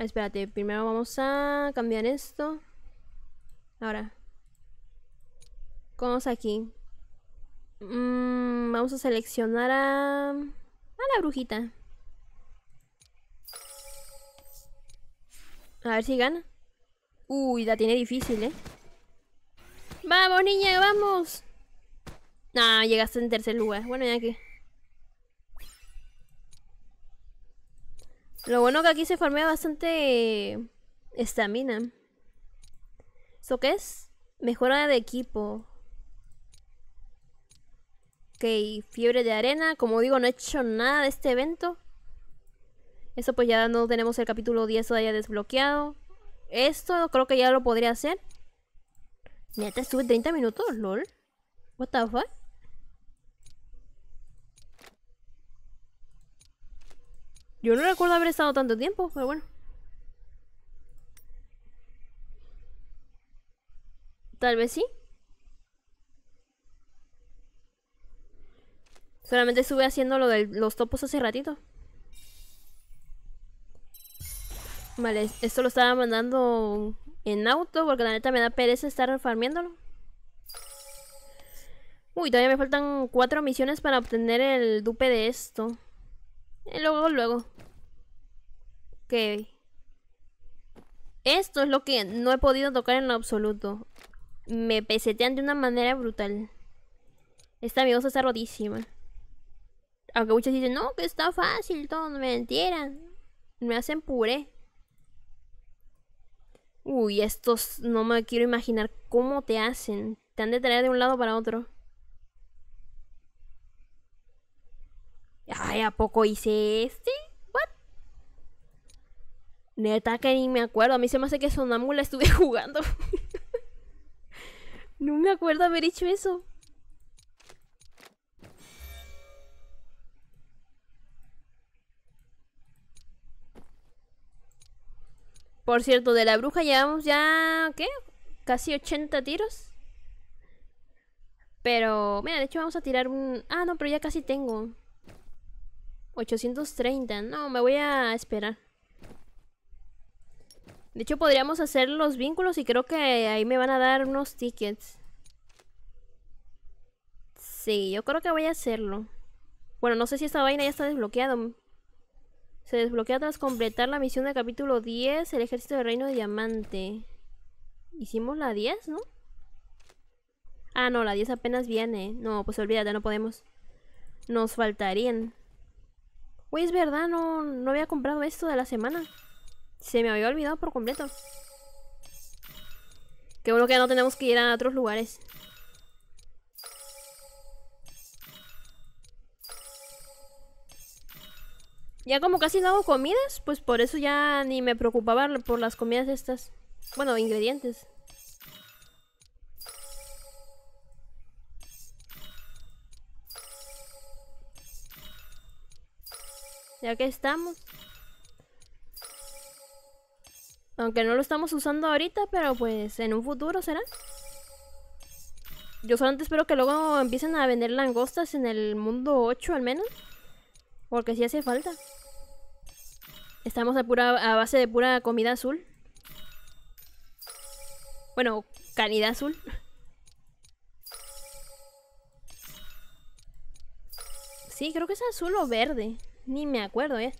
Espérate, primero vamos a cambiar esto. Ahora. Vamos aquí. Mm, vamos a seleccionar a... A la brujita. A ver si gana. Uy, la tiene difícil, ¿eh? ¡Vamos, niña! ¡Vamos! No, ah, llegaste en tercer lugar. Bueno, ya que... Lo bueno que aquí se farmea bastante eh, estamina. ¿Eso qué es? Mejora de equipo. Ok, fiebre de arena. Como digo, no he hecho nada de este evento. Eso pues ya no tenemos el capítulo 10 todavía desbloqueado. Esto creo que ya lo podría hacer. te estuve 30 minutos, lol. What the fuck? Yo no recuerdo haber estado tanto tiempo, pero bueno. Tal vez sí. Solamente estuve haciendo lo de los topos hace ratito. Vale, esto lo estaba mandando en auto porque la neta me da pereza estar farmeándolo. Uy, todavía me faltan cuatro misiones para obtener el dupe de esto. Eh, luego, luego. Ok. Esto es lo que no he podido tocar en lo absoluto. Me pesetean de una manera brutal. Esta mi está rodísima Aunque muchos dicen, no, que está fácil todo, me entieran. Me hacen puré. Uy, estos no me quiero imaginar cómo te hacen. Te han de traer de un lado para otro. Ay, ¿a poco hice este? ¿What? Neta que ni me acuerdo. A mí se me hace que Sonámbula estuve jugando. no me acuerdo haber hecho eso. Por cierto, de la bruja llevamos ya, ¿qué? Casi 80 tiros. Pero, mira, de hecho vamos a tirar un... Ah, no, pero ya casi tengo. 830. No, me voy a esperar. De hecho, podríamos hacer los vínculos y creo que ahí me van a dar unos tickets. Sí, yo creo que voy a hacerlo. Bueno, no sé si esta vaina ya está desbloqueada Se desbloquea tras completar la misión de capítulo 10, el ejército del reino de diamante. Hicimos la 10, ¿no? Ah, no, la 10 apenas viene. No, pues olvídate, no podemos. Nos faltarían. Uy, es verdad, no, no había comprado esto de la semana. Se me había olvidado por completo. Qué bueno que ya no tenemos que ir a otros lugares. Ya como casi no hago comidas, pues por eso ya ni me preocupaba por las comidas estas. Bueno, ingredientes. ya que estamos. Aunque no lo estamos usando ahorita, pero pues en un futuro será. Yo solamente espero que luego empiecen a vender langostas en el mundo 8 al menos. Porque si hace falta. Estamos a, pura, a base de pura comida azul. Bueno, calidad azul. Sí, creo que es azul o verde. Ni me acuerdo, ¿eh?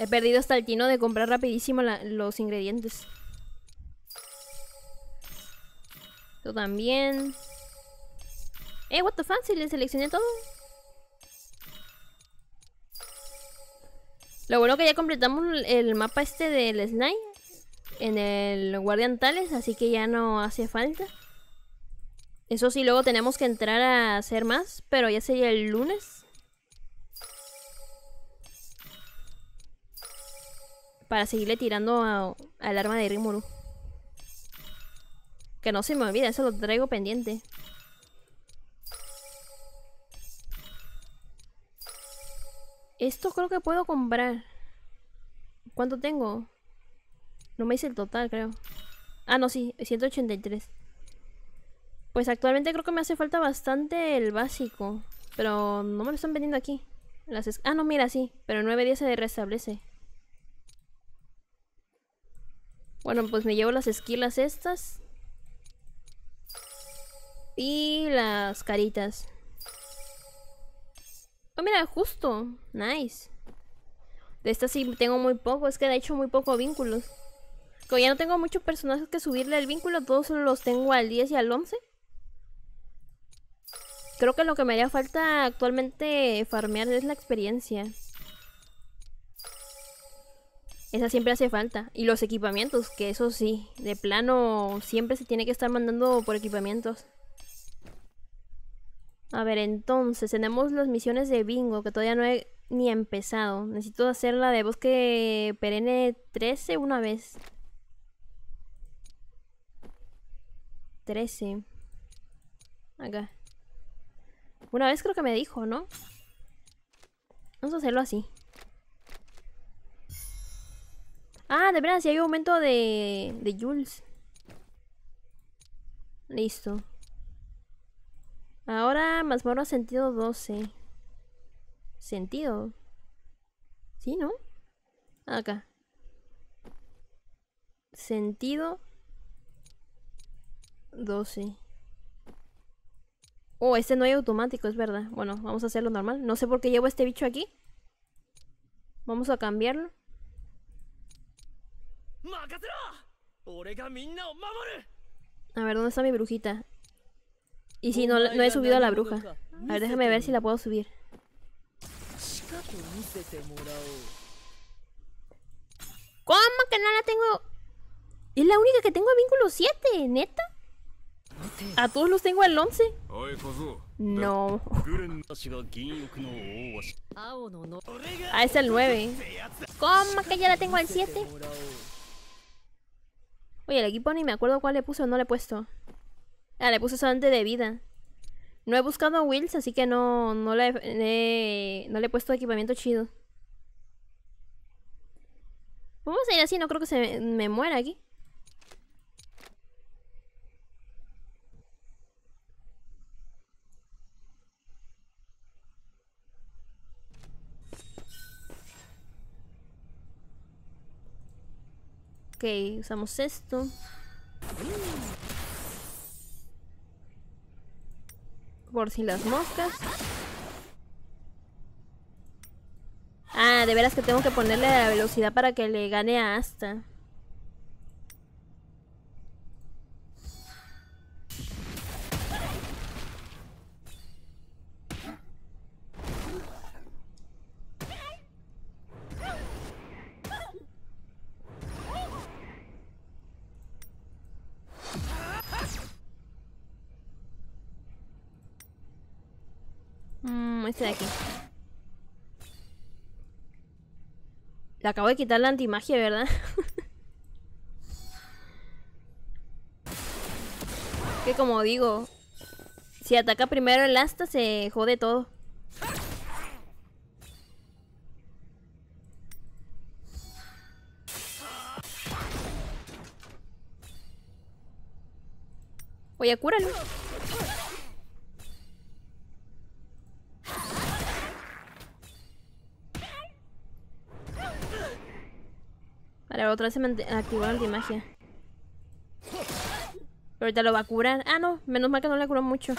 He perdido hasta el tino de comprar rapidísimo los ingredientes. Yo también. Eh, what the fuck, si le seleccioné todo. Lo bueno que ya completamos el mapa este del Snipe en el Guardian Tales, así que ya no hace falta. Eso sí, luego tenemos que entrar a hacer más, pero ya sería el lunes. Para seguirle tirando al arma de Rimuru. Que no se me olvida, eso lo traigo pendiente. Esto creo que puedo comprar. ¿Cuánto tengo? No me hice el total, creo. Ah, no, sí, 183. Pues actualmente creo que me hace falta bastante el básico. Pero no me lo están vendiendo aquí. Las ah, no, mira, sí. Pero 9 días se restablece. Bueno, pues me llevo las esquilas estas. Y las caritas. Oh, mira, justo. Nice. De esta sí tengo muy poco. Es que de hecho muy poco vínculos. Como ya no tengo muchos personajes que subirle el vínculo, todos los tengo al 10 y al 11. Creo que lo que me haría falta actualmente farmear es la experiencia. Esa siempre hace falta. Y los equipamientos, que eso sí, de plano siempre se tiene que estar mandando por equipamientos. A ver, entonces, tenemos las misiones de bingo, que todavía no he ni empezado. Necesito hacer la de bosque perenne 13 una vez. 13. Acá. Una vez creo que me dijo, ¿no? Vamos a hacerlo así. Ah, de verdad, si hay un aumento de, de Jules. Listo. Ahora más mazmorra sentido 12. Sentido. ¿Sí, no? Acá. Sentido 12. Oh, este no hay automático, es verdad. Bueno, vamos a hacerlo normal. No sé por qué llevo este bicho aquí. Vamos a cambiarlo. A ver, ¿dónde está mi brujita? Y si no, he subido a la bruja. A ver, déjame ver si la puedo subir. ¿Cómo que no la tengo? Es la única que tengo a vínculo 7, ¿neta? A todos los tengo al 11. No. Ah, es el 9. ¿Cómo que ya la tengo al 7? Oye, el equipo ni me acuerdo cuál le puso, no le he puesto. Ah, le puse solamente de vida. No he buscado a Wills, así que no, le, no le he puesto equipamiento chido. Vamos a ir así, no creo que se me muera aquí. Ok, usamos esto. por si las moscas. Ah, de veras que tengo que ponerle la velocidad para que le gane a Asta. este de aquí. Le acabo de quitar la antimagia, ¿verdad? que como digo, si ataca primero el asta se jode todo. a curarlo otra vez se me activó la magia Pero ahorita lo va a curar. Ah, no. Menos mal que no le curó mucho.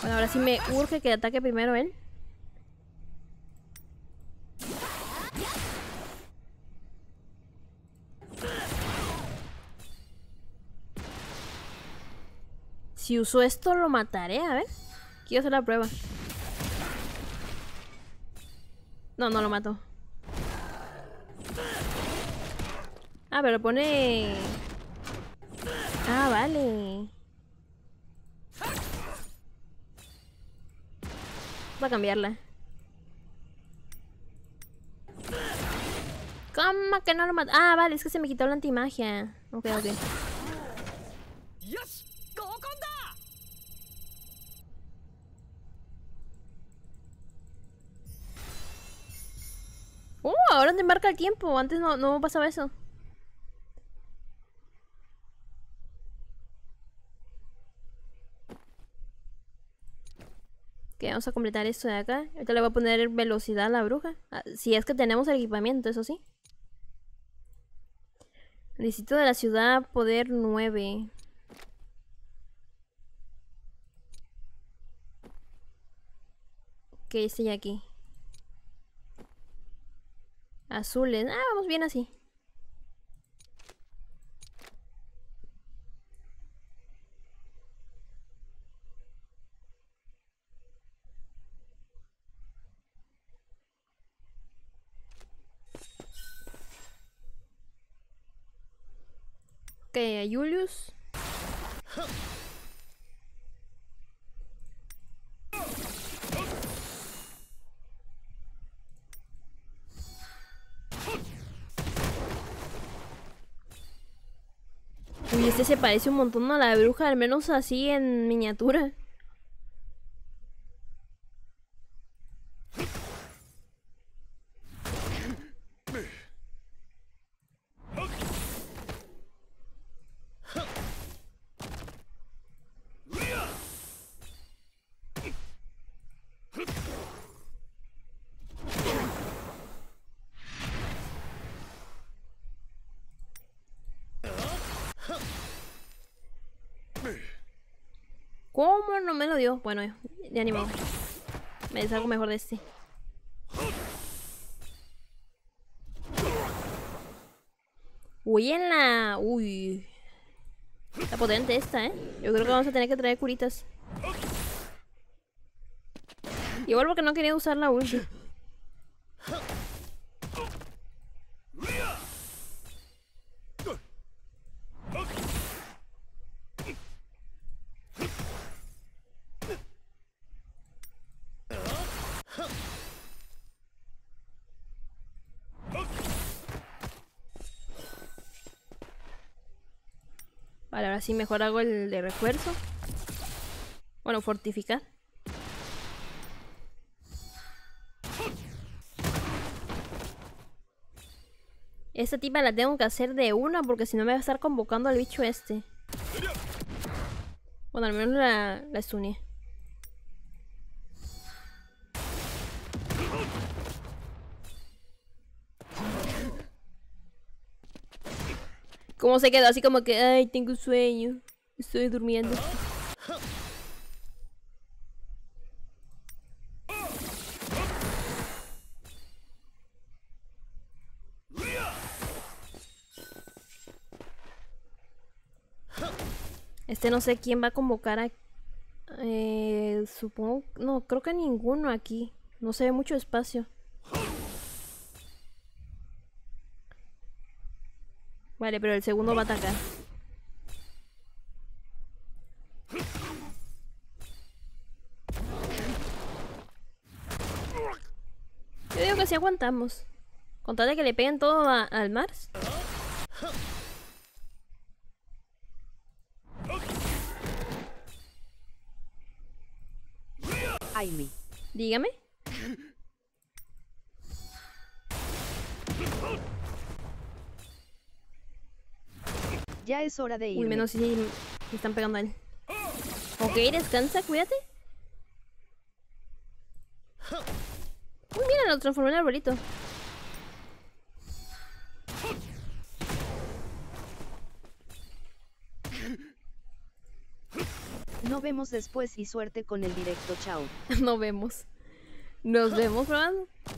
Bueno, ahora sí me urge que ataque primero él. Si uso esto lo mataré, a ver. Quiero hacer la prueba. No, no lo mato. Ah, pero pone... Ah, vale. Va a cambiarla. ¿Cómo que no lo mató Ah, vale, es que se me quitó la antimagia. Ok, ok. embarca marca el tiempo. Antes no, pasaba eso. Que vamos a completar esto de acá. Ahorita le voy a poner velocidad a la bruja. Ah, si es que tenemos el equipamiento, eso sí. Necesito de la ciudad poder 9. Que estoy aquí. Azules. Ah, vamos bien así. Ok, a Julius. Este se parece un montón a la bruja, al menos así en miniatura. Bueno, de ánimo me Me algo mejor de este. Uy, en la... Uy. Está potente esta, ¿eh? Yo creo que vamos a tener que traer curitas. Igual porque no quería usar la ulti. mejor hago el de refuerzo. Bueno, fortificar. Esta tipa la tengo que hacer de una porque si no me va a estar convocando al bicho este. Bueno, al menos la, la ¿Cómo se quedó así como que, ay, tengo sueño. Estoy durmiendo. Este no sé quién va a convocar a... Eh, supongo... No, creo que ninguno aquí. No se ve mucho espacio. Vale, pero el segundo va a atacar. Yo digo que si aguantamos. Con que le peguen todo al Mars. Dígame. Ya es hora de ir. Uy, menos si me están pegando a él. Ok, descansa, cuídate. Uy, mira, lo transformé en arbolito. No vemos después y suerte con el directo, chao. no vemos. Nos vemos, ¿verdad?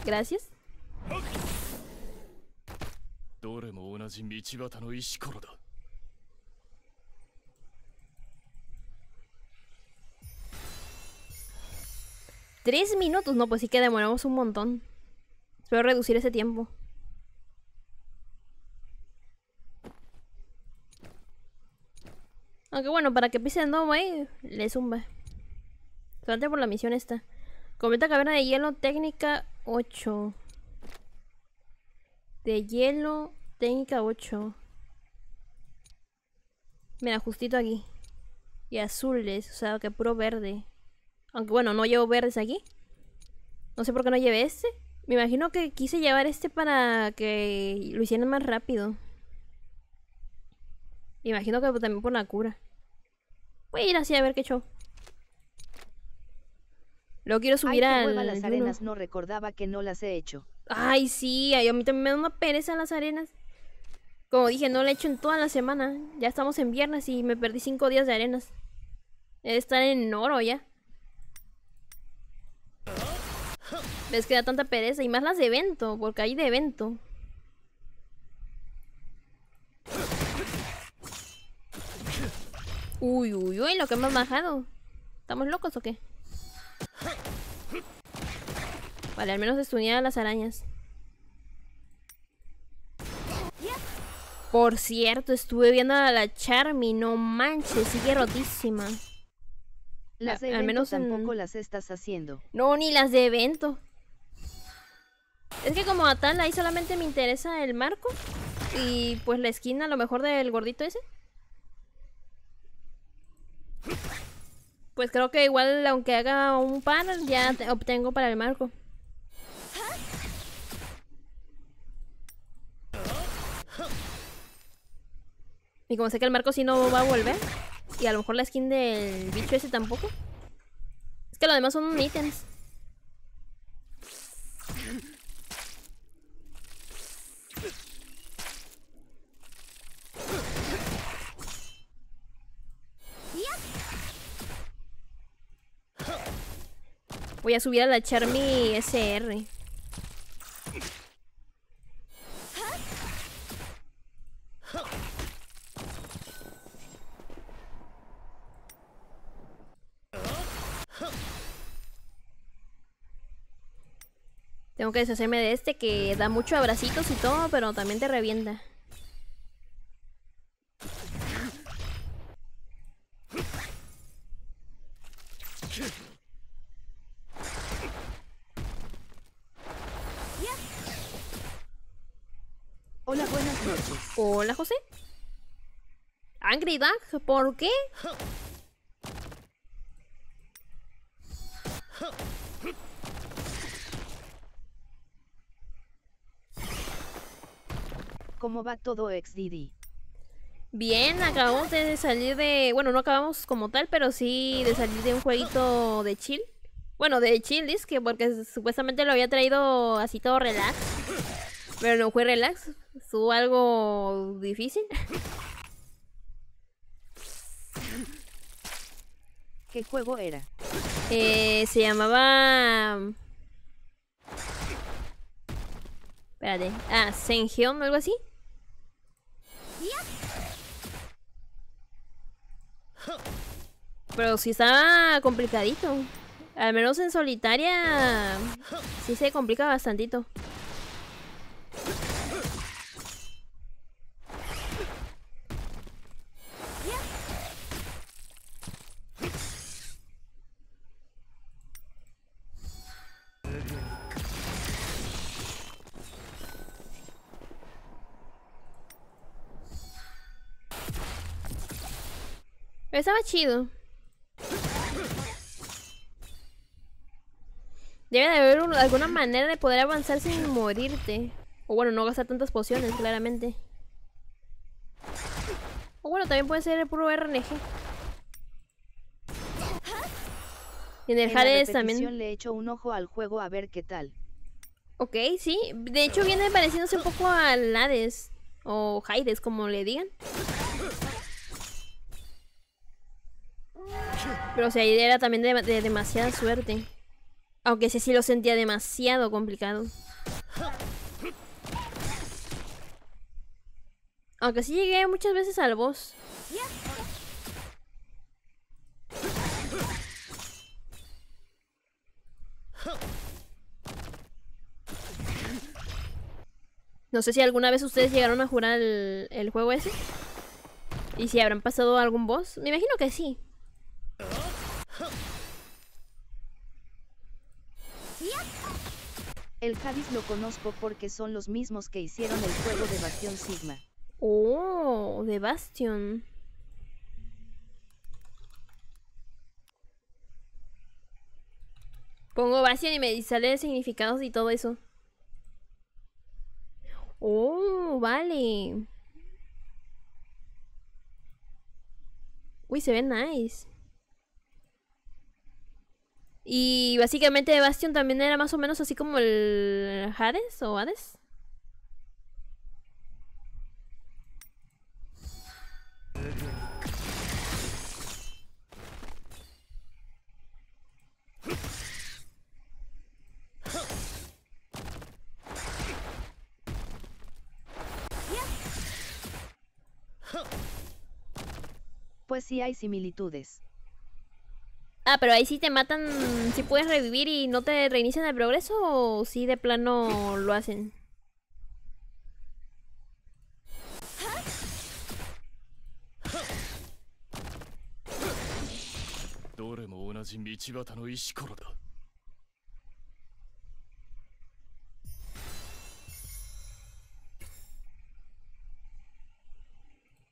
Gracias. Tres minutos, no, pues sí que demoramos un montón. Espero reducir ese tiempo. Aunque bueno, para que pisen no, ahí, eh, le zumba. Suerte por la misión esta. Cometa caverna de hielo, técnica 8. De hielo, técnica 8. Mira, justito aquí. Y azules, o sea, que puro verde. Aunque bueno, no llevo verdes aquí. No sé por qué no llevé este. Me imagino que quise llevar este para que lo hicieran más rápido. imagino que también por la cura. Voy a ir así a ver qué hecho. Lo quiero subir a al... las arenas, no recordaba que no las he hecho. Ay, sí, a mí también me da una pereza las arenas. Como dije, no la he hecho en toda la semana. Ya estamos en viernes y me perdí cinco días de arenas. Debe estar en oro ya. ¿Ves que da tanta pereza? Y más las de evento, porque hay de evento. Uy, uy, uy, lo que hemos bajado. ¿Estamos locos o qué? Vale, al menos destruía a las arañas. Por cierto, estuve viendo a la Charmy, no manches, sigue rotísima al menos tampoco las estás haciendo. No, ni las de evento. Es que como a tal ahí solamente me interesa el marco y pues la esquina a lo mejor del gordito ese. Pues creo que igual aunque haga un par ya obtengo para el marco. Y como sé que el marco si sí no va a volver y a lo mejor la skin del bicho ese tampoco. Es que lo demás son ítems. Voy a subir a la Charmy SR. Tengo que deshacerme de este que da muchos abracitos y todo, pero también te revienta. Hola, buenas noches. Hola, José. Angry Duck, ¿por qué? ¿Cómo va todo XDD? Bien, acabamos de salir de... Bueno, no acabamos como tal, pero sí de salir de un jueguito de chill. Bueno, de chill que porque supuestamente lo había traído así todo relax. Pero no fue relax, estuvo algo difícil. ¿Qué juego era? Eh, se llamaba... Espérate. Ah, o algo así. Pero si estaba complicadito. Al menos en solitaria sí se complica bastantito. estaba chido. Debe de haber alguna manera de poder avanzar sin morirte. O bueno, no gastar tantas pociones, claramente. O bueno, también puede ser el puro RNG. Y en el Hades también. le un ojo al juego a ver qué tal. Ok, sí. De hecho viene pareciéndose un poco al Hades. O Hades, como le digan. Pero si sea, era también de, demasiada suerte. Aunque ese sí lo sentía demasiado complicado. Aunque sí llegué muchas veces al boss. No sé si alguna vez ustedes llegaron a jugar el, el juego ese. Y si habrán pasado algún boss. Me imagino que sí. El Cádiz lo conozco porque son los mismos que hicieron el juego de Bastión Sigma. Oh, de Bastion. Pongo Bastion y me sale significados y todo eso. Oh, vale. Uy, se ve nice. Y básicamente Bastion también era más o menos así como el Hades o Hades. Pues sí hay similitudes. Ah, pero ahí sí te matan, si sí puedes revivir y no te reinician el progreso o si sí de plano lo hacen.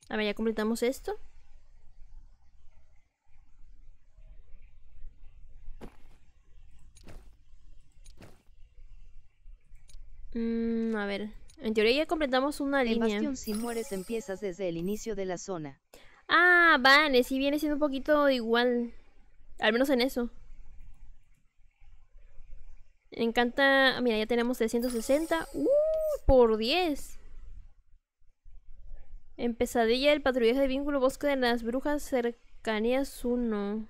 A ver, ya completamos esto. Mm, a ver, en teoría ya completamos una línea. si mueres empiezas desde el inicio de la zona. Ah, vale, sí viene siendo un poquito igual. Al menos en eso. encanta... Mira, ya tenemos 360. ¡Uh! Por 10. En pesadilla, el patrullaje de vínculo bosque de las brujas cercanías 1.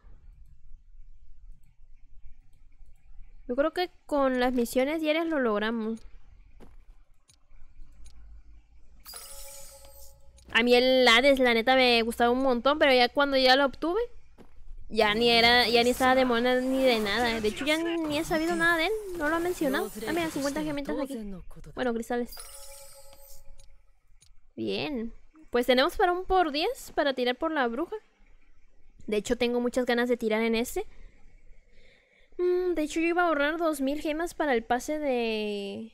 Yo creo que con las misiones diarias lo logramos. A mí el Hades, la neta, me gustaba un montón, pero ya cuando ya lo obtuve, ya ni era, ya ni estaba de mona ni de nada. De hecho, ya ni he sabido nada de él. No lo ha mencionado. Ah, mira, 50 gemitas aquí. Bueno, cristales. Bien. Pues tenemos para un por 10 para tirar por la bruja. De hecho, tengo muchas ganas de tirar en ese. Mm, de hecho, yo iba a ahorrar 2000 gemas para el pase de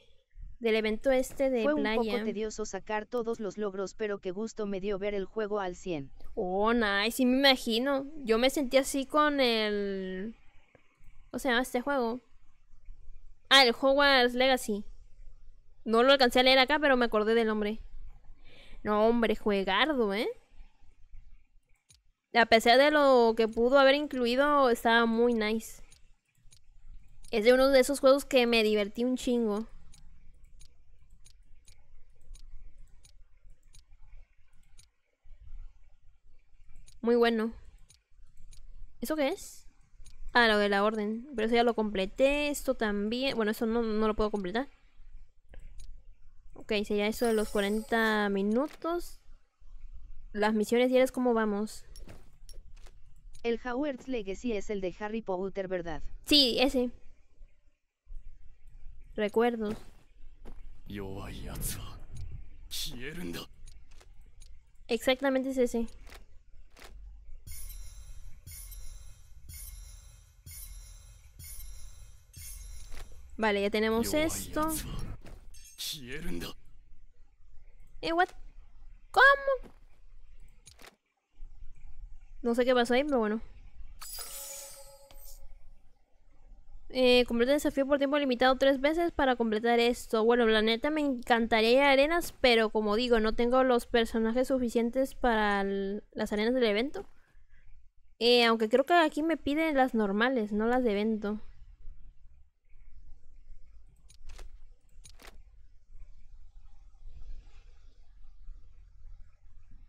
del evento este de Fue playa. Fue un poco tedioso sacar todos los logros, pero qué gusto me dio ver el juego al 100. Oh, nice, sí me imagino. Yo me sentí así con el... ¿Cómo se este juego? Ah, el Hogwarts Legacy. No lo alcancé a leer acá, pero me acordé del nombre. No, hombre, juegardo, ¿eh? A pesar de lo que pudo haber incluido, estaba muy nice. Es de uno de esos juegos que me divertí un chingo. Muy bueno. ¿Eso qué es? Ah, lo de la orden. Pero eso ya lo completé. Esto también. Bueno, eso no, lo puedo completar. Ok, sería eso de los 40 minutos. Las misiones diarias, ¿cómo vamos? El Howard's Legacy es el de Harry Potter, ¿verdad? Sí, ese. Recuerdos. Exactamente es ese. Vale, ya tenemos esto. Eh, what? ¿Cómo? No sé qué pasó ahí, pero bueno. Eh, desafío por tiempo limitado tres veces para completar esto. Bueno, la neta me encantaría arenas, pero como digo, no tengo los personajes suficientes para las arenas del evento. Eh, aunque creo que aquí me piden las normales, no las de evento.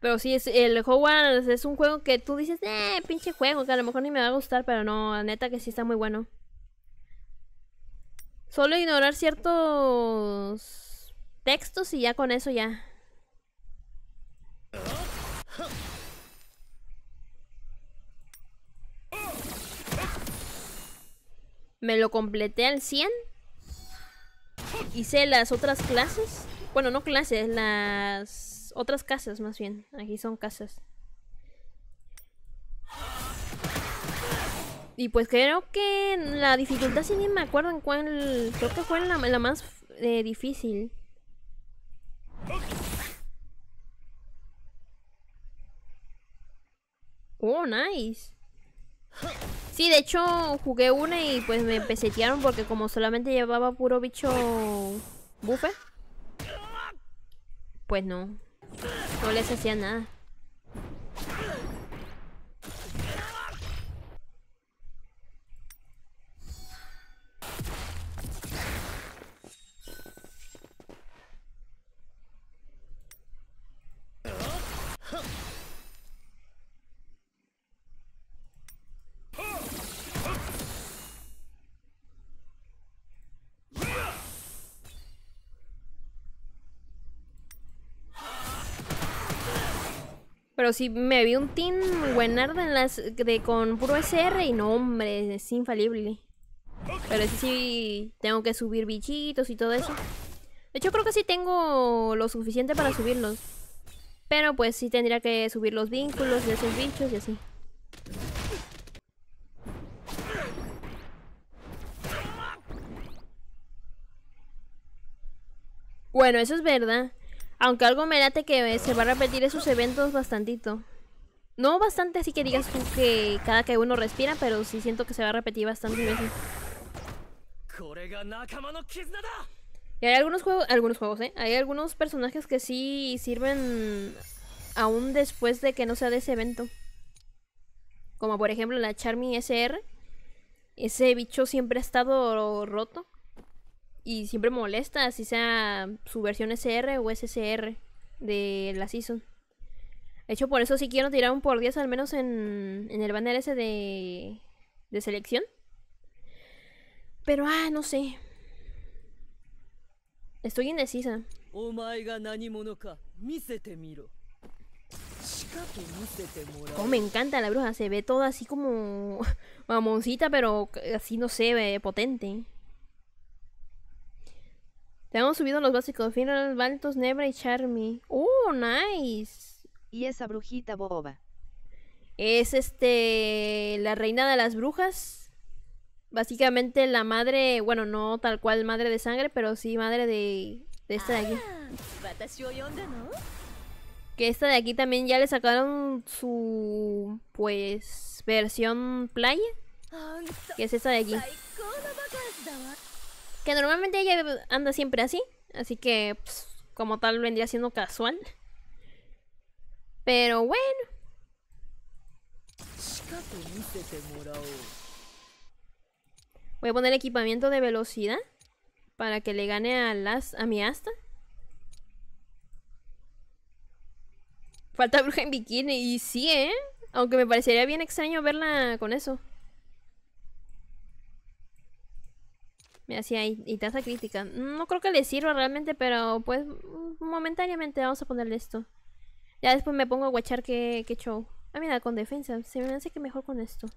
Pero sí, es, el Hogwarts es un juego que tú dices, eh, pinche juego, que a lo mejor ni me va a gustar, pero no, la neta que sí está muy bueno. Solo ignorar ciertos textos y ya con eso ya. Me lo completé al 100. Hice las otras clases. Bueno, no clases, las otras casas más bien. Aquí son casas. Y pues creo que la dificultad, si ni me acuerdo en cuál, creo que fue la, más eh, difícil. Oh, nice. Sí, de hecho jugué una y pues me pesetearon porque como solamente llevaba puro bicho bufe. Pues no. No les hacía nada. Pero si, me vi un team buenardo de con puro SR y no, hombre, es infalible. Pero si, tengo que subir bichitos y todo eso. De hecho creo que sí tengo lo suficiente para subirlos. Pero pues sí tendría que subir los vínculos de esos bichos y así. Bueno, eso es verdad. Aunque algo me late que se va a repetir esos eventos bastantito. No bastante así que digas tú que cada que uno respira, pero sí siento que se va a repetir bastante. veces. Y hay algunos juegos, algunos juegos, ¿eh? Hay algunos personajes que sí sirven aún después de que no sea de ese evento. Como por ejemplo la Charmy SR. Ese bicho siempre ha estado roto. Y siempre molesta, si sea su versión SR o SSR de la season. De hecho, por eso sí quiero tirar un por 10 al menos en, en el banner ese de, selección. Pero, ah, no sé. Estoy indecisa. Oh, me encanta la bruja, se ve toda así como mamoncita, pero así no sé, potente. Hemos subido los básicos: Final, Baltos, Nebra y Charmy. ¡Uh, nice! Y esa brujita boba. Es este. La reina de las brujas. Básicamente la madre, bueno, no tal cual madre de sangre, pero sí madre de, de esta de aquí. Ah, que esta de aquí también ya le sacaron su, pues, versión playa. Que es esta de aquí. Que normalmente ella anda siempre así. Así que, pues, como tal, vendría siendo casual. Pero bueno. Voy a poner equipamiento de velocidad. Para que le gane a, las, a mi asta. Falta bruja en bikini. Y sí, ¿eh? Aunque me parecería bien extraño verla con eso. Me hacía y tasa crítica. No creo que le sirva realmente, pero pues mm, momentáneamente vamos a ponerle esto. Ya después me pongo a guachar que, que show. Ah, mira, con defensa. Se me hace que mejor con esto.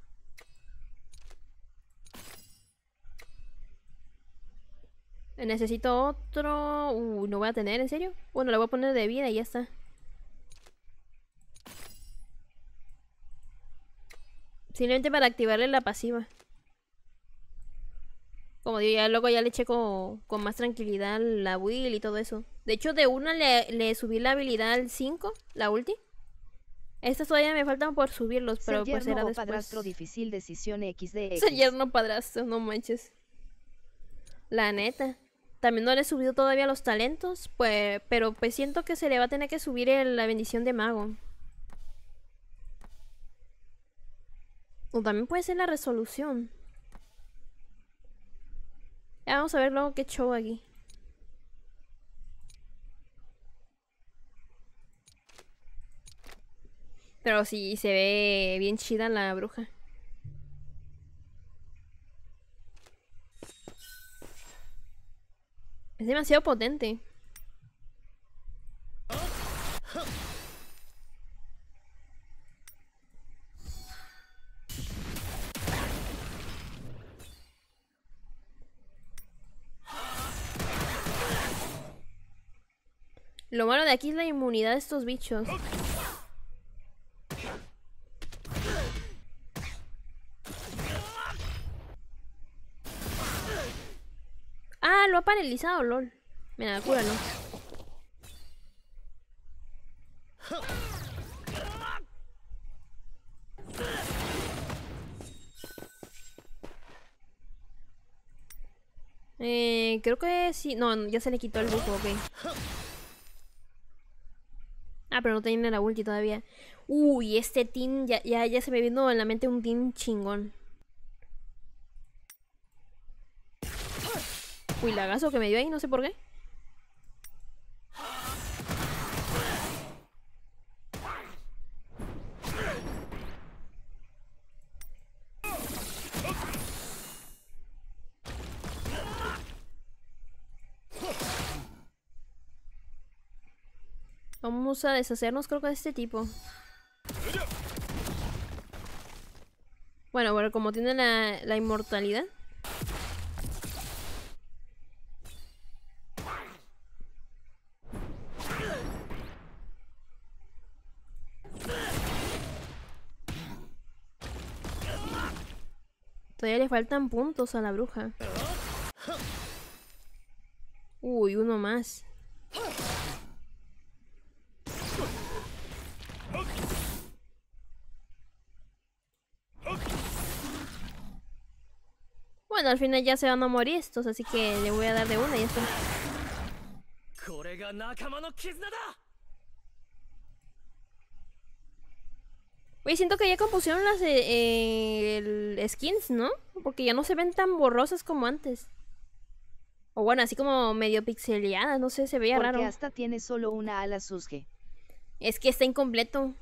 Necesito otro... Uh, no voy a tener, ¿en serio? Bueno, le voy a poner de vida y ya está. Simplemente para activarle la pasiva ya luego ya le eché con más tranquilidad la will y todo eso. De hecho, de una le, subí la habilidad al 5, la ulti. Estas todavía me faltan por subirlos, pero pues era después. padrastro difícil decisión XD. ayer no padrastro, no manches. La neta. También no le he subido todavía los talentos, pues, pero pues siento que se le va a tener que subir la bendición de mago. O también puede ser la resolución. Ya vamos a ver luego qué show aquí. Pero sí, se ve bien chida la bruja. Es demasiado potente. Lo malo de aquí es la inmunidad de estos bichos. Ah, lo ha paralizado, lol. Mira, cúralo. Eh, creo que sí. No, ya se le quitó el buco, ok. Ah, pero no tiene la ulti todavía. Uy, este team ya, ya, se me vino en la mente un team chingón. Uy, lagazo que me dio ahí, no sé por qué. Vamos a deshacernos creo que de este tipo. Bueno, bueno, como tiene la, la inmortalidad. Todavía le faltan puntos a la bruja. Uy, uno más. al final ya se van a morir estos, así que le voy a dar de una y esto. Oye, siento que ya compusieron las eh, skins, ¿no? Porque ya no se ven tan borrosas como antes. O bueno, así como medio pixeleadas, no sé, se veía raro. hasta tiene solo una ala Es que está incompleto.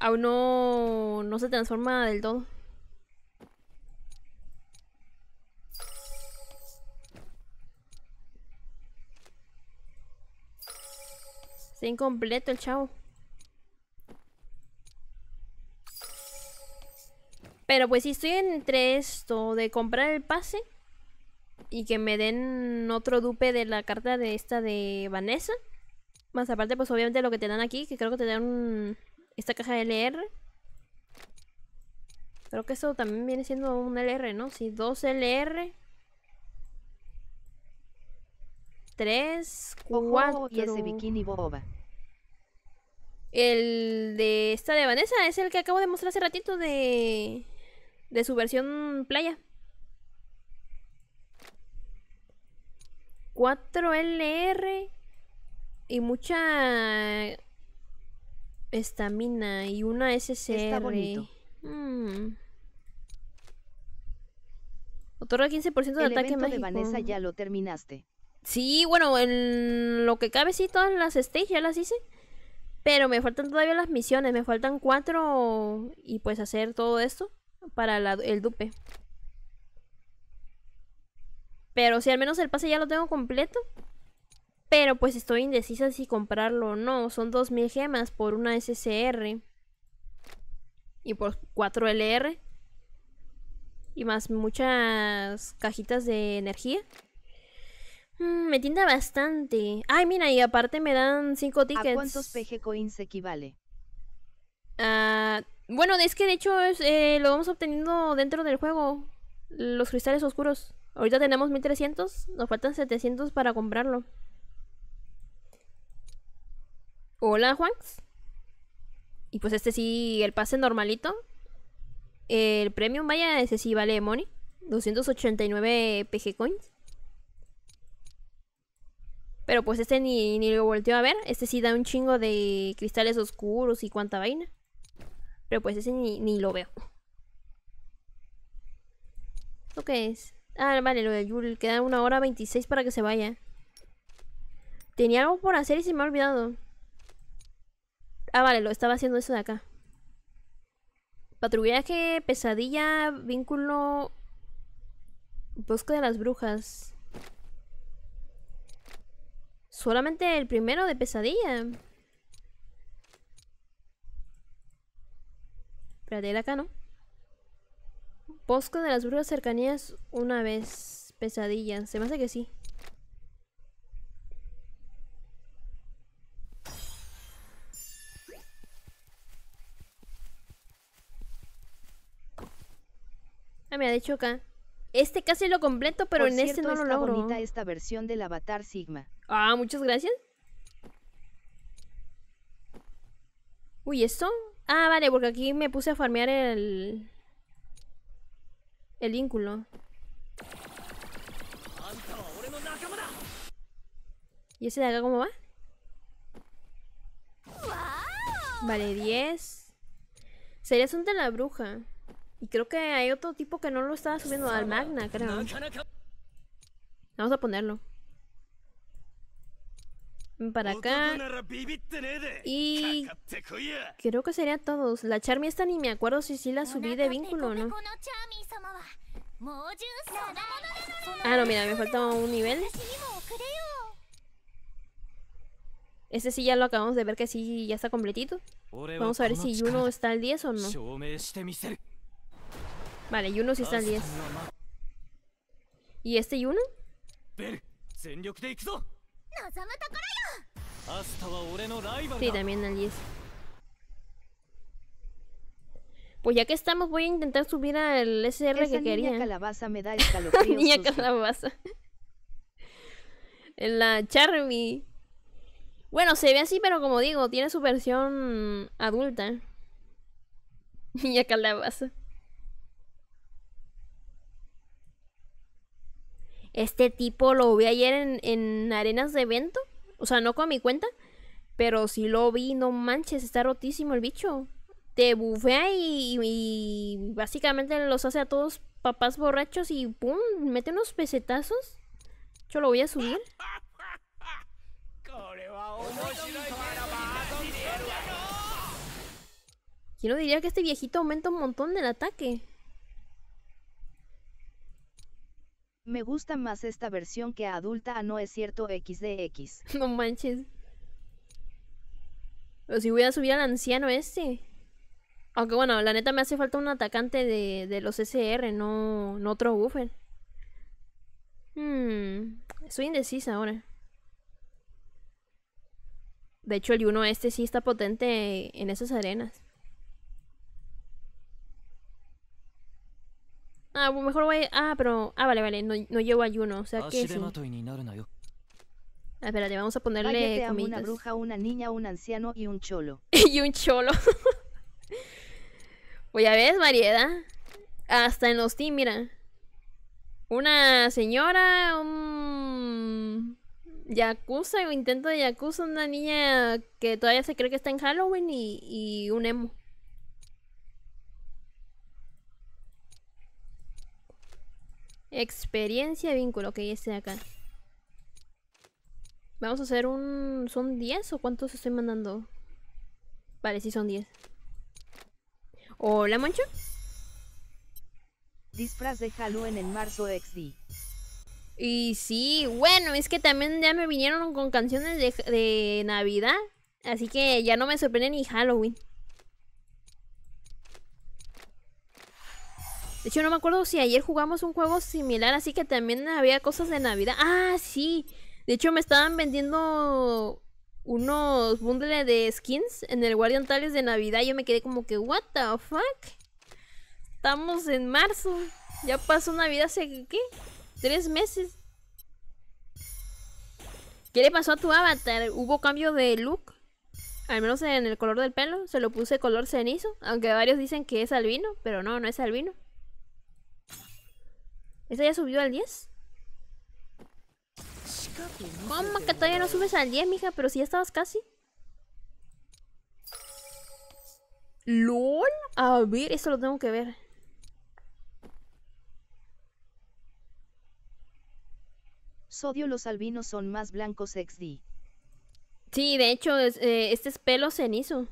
Aún no, no se transforma del todo. Está incompleto el chavo. Pero pues si estoy entre esto de comprar el pase y que me den otro dupe de la carta de esta de Vanessa. Más aparte, pues obviamente lo que te dan aquí, que creo que te dan esta caja de LR. Creo que esto también viene siendo un LR, ¿no? Sí, dos LR. 3, 4. Y ese bikini boba. El de esta de Vanessa es el que acabo de mostrar hace ratito de, de su versión playa. 4LR y mucha estamina y una SSR. Está bonito. Mm. Otorga 15% de ataque mágico. Vanessa ya lo terminaste. Sí, bueno, en lo que cabe sí todas las stages ya las hice. Pero me faltan todavía las misiones, me faltan cuatro y pues hacer todo esto para el dupe. Pero si al menos el pase ya lo tengo completo. Pero pues estoy indecisa si comprarlo o no. Son 2000 gemas por una SSR. Y por 4 LR. Y más muchas cajitas de energía. Mm, me tienda bastante. Ay, mira, y aparte me dan 5 tickets. ¿A cuántos PG coins equivale? Ah, bueno, es que de hecho es, eh, lo vamos obteniendo dentro del juego. Los cristales oscuros. Ahorita tenemos 1300, nos faltan 700 para comprarlo. Hola, Juanx. Y pues este sí, el pase normalito. El premium, vaya, ese sí vale money. 289 PG coins. Pero pues este ni, lo volteó a ver. Este sí da un chingo de cristales oscuros y cuánta vaina. Pero pues ese ni, lo veo. ¿Lo que es? Ah, vale, lo de Jul Queda una hora 26 para que se vaya. Tenía algo por hacer y se me ha olvidado. Ah, vale, lo estaba haciendo eso de acá. Patrullaje, pesadilla, vínculo... Bosque de las brujas. Solamente el primero de pesadilla. Espérate, de acá, ¿no? Bosque de las brujas cercanías una vez. Pesadilla. Se me hace que sí. Ah, mira, de hecho acá. Este casi lo completo, pero en este no lo logro. esta versión del Avatar Sigma. Ah, muchas gracias. Uy, ¿esto? Ah, vale, porque aquí me puse a farmear el... El vínculo. ¿Y ese de acá cómo va? Vale, 10. Sería asunto de la bruja. Y creo que hay otro tipo que no lo estaba subiendo al magna, creo. Vamos a ponerlo para acá. Y creo que sería todos. La Charmy esta ni me acuerdo si sí la subí de vínculo o no. Ah, no, mira, me falta un nivel. Este sí ya lo acabamos de ver que sí ya está completito. Vamos a ver si Yuno está al 10 o no. Vale, Yuno sí está al 10. ¿Y este Yuno? Sí, también al Pues ya que estamos, voy a intentar subir al SR que quería. Niña calabaza me da niña calabaza. La Charmy. Bueno, se ve así, pero como digo, tiene su versión adulta. Niña calabaza. Este tipo lo vi ayer en, arenas de evento. O sea, no con mi cuenta. Pero si lo vi, no manches, está rotísimo el bicho. Te bufea y, básicamente los hace a todos papás borrachos y ¡pum! Mete unos pesetazos. Yo lo voy a subir. Oh, Yo no diría que este viejito aumenta un montón del ataque. Me gusta más esta versión que adulta ah, no es cierto XDX. No manches. Pero si voy a subir al anciano este. Aunque bueno, la neta me hace falta un atacante de, los SR, no, no otro buffer. Hmm, estoy indecisa ahora. De hecho, el 1 este sí está potente en esas arenas. Ah, mejor voy. Ah, pero. Ah, vale, vale. No, llevo ayuno. O sea, que. Ah, espérate, vamos a ponerle. una bruja, una niña, un anciano y un cholo. y un cholo. Voy a ver, Marieda. Hasta en los team, mira. Una señora, un. Yakuza, o intento de Yakuza, una niña que todavía se cree que está en Halloween y, y un emo. Experiencia, vínculo, que este de acá. Vamos a hacer un... ¿Son 10 o cuántos estoy mandando? Vale, sí son 10. Hola, Moncho. Disfraz de Halloween en marzo XD. Y sí, bueno, es que también ya me vinieron con canciones de, de Navidad. Así que ya no me sorprende ni Halloween. De hecho, no me acuerdo si ayer jugamos un juego similar, así que también había cosas de Navidad. Ah, sí. De hecho, me estaban vendiendo unos bundles de skins en el Guardian Tales de Navidad. Yo me quedé como que, what the fuck? Estamos en marzo. Ya pasó Navidad hace, ¿qué? Tres meses. ¿Qué le pasó a tu avatar? ¿Hubo cambio de look? Al menos en el color del pelo. Se lo puse color cenizo. Aunque varios dicen que es albino, pero no, no es albino. ¿Esta ya subió al 10? ¿Cómo que todavía no subes al 10, mija? Pero si ya estabas casi. ¿LOL? A ver, esto lo tengo que ver. Sodio los albinos son más blancos XD. Sí, de hecho, eh, este es pelo cenizo.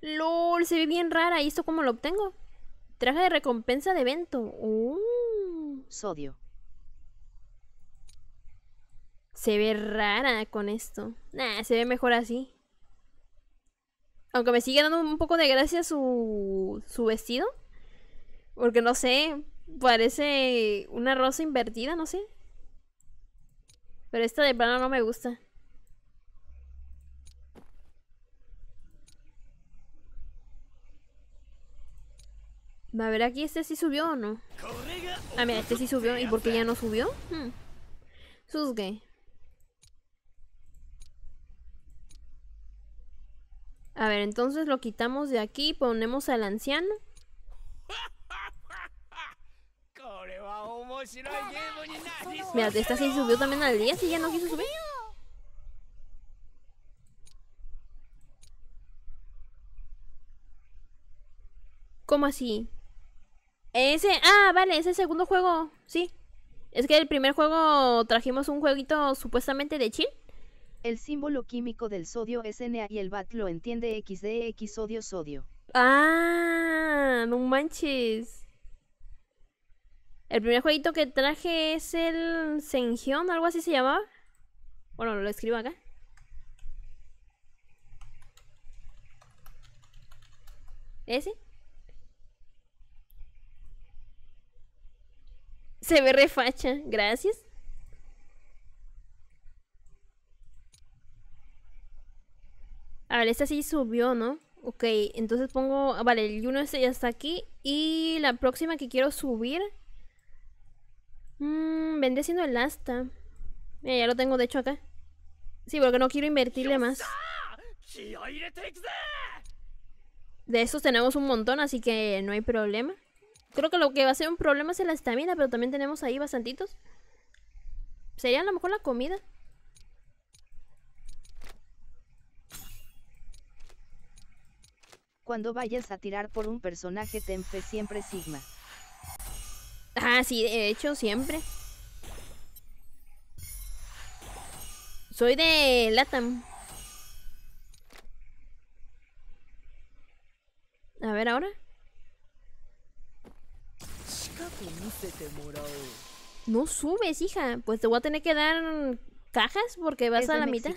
LOL, se ve bien rara. ¿Y esto cómo lo obtengo? Traje de recompensa de evento. Uh. Sodio. Se ve rara con esto. Nah, se ve mejor así. Aunque me sigue dando un poco de gracia su, su vestido. Porque no sé, parece una rosa invertida, no sé. Pero esta de plano no me gusta. a ver aquí este sí subió o no. Ah, mira, este sí subió. ¿Y por qué ya no subió? Hmm. A ver, entonces lo quitamos de aquí, ponemos al anciano. Mira, este sí subió también al día, y ya no quiso subir. ¿Cómo así? Ese, ah, vale, ese segundo juego, sí. Es que el primer juego trajimos un jueguito supuestamente de chill. El símbolo químico del sodio es Na y el BAT lo entiende XDX sodio sodio. Ah, no manches. El primer jueguito que traje es el Sengion, algo así se llamaba. Bueno, lo escribo acá. ¿Ese? Se ve refacha, gracias. A ver, esta sí subió, ¿no? Ok, entonces pongo... Vale, el uno este ya está aquí. Y la próxima que quiero subir... Mmm, vendría siendo el asta. Mira, ya lo tengo de hecho acá. Sí, porque no quiero invertirle más. De esos tenemos un montón, así que no hay problema. Creo que lo que va a ser un problema es la estamina, pero también tenemos ahí bastantitos. Sería a lo mejor la comida. Cuando vayas a tirar por un personaje, te siempre Sigma. Ah, sí, de hecho, siempre. Soy de Latam. A ver ahora. No subes, hija. Pues te voy a tener que dar cajas porque vas a la mitad.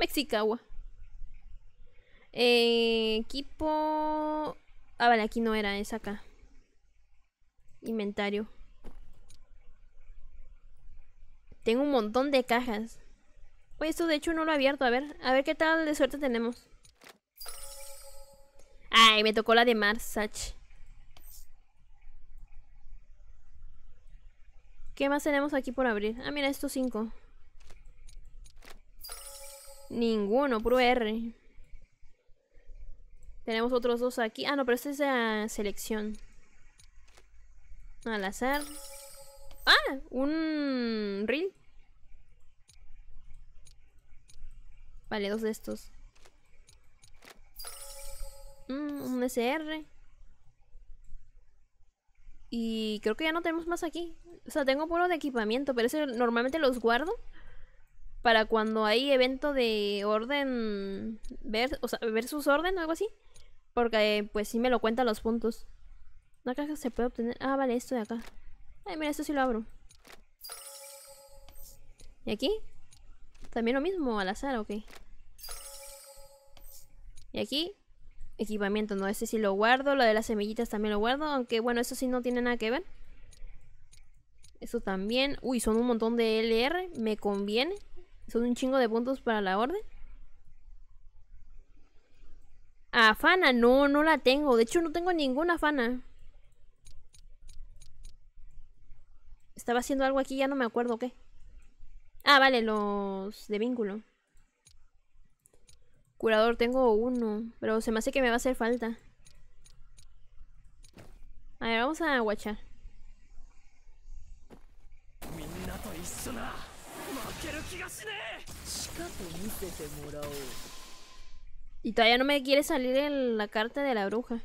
Mexicagua. Eh, equipo. Ah, vale, aquí no era, es acá. Inventario. Tengo un montón de cajas. Oye, esto de hecho no lo he abierto. A ver, a ver qué tal de suerte tenemos. Ay, me tocó la de Marsach. ¿Qué más tenemos aquí por abrir? Ah, mira, estos cinco. Ninguno, puro R. Tenemos otros dos aquí. Ah, no, pero esta es la selección. Al azar. ¡Ah! Un reel. Vale, dos de estos. Mm, un SR. Y creo que ya no tenemos más aquí. O sea, tengo puro de equipamiento, pero eso normalmente los guardo para cuando hay evento de orden ver, o sea, versus orden, algo así. Porque pues sí me lo cuentan los puntos. Una caja se puede obtener. Ah, vale, esto de acá. Ay, mira, esto sí lo abro. ¿Y aquí? También lo mismo, al azar, ok. Y aquí equipamiento, ¿no? ese sí lo guardo, lo de las semillitas también lo guardo, aunque bueno, eso sí no tiene nada que ver. Eso también. Uy, son un montón de LR, me conviene. Son un chingo de puntos para la orden. Afana, ah, no, no la tengo. De hecho, no tengo ninguna fana. Estaba haciendo algo aquí, ya no me acuerdo qué. Ah, vale, los de vínculo. Curador, tengo uno. Pero se me hace que me va a hacer falta. A ver, vamos a guachar. Y todavía no me quiere salir la carta de la bruja.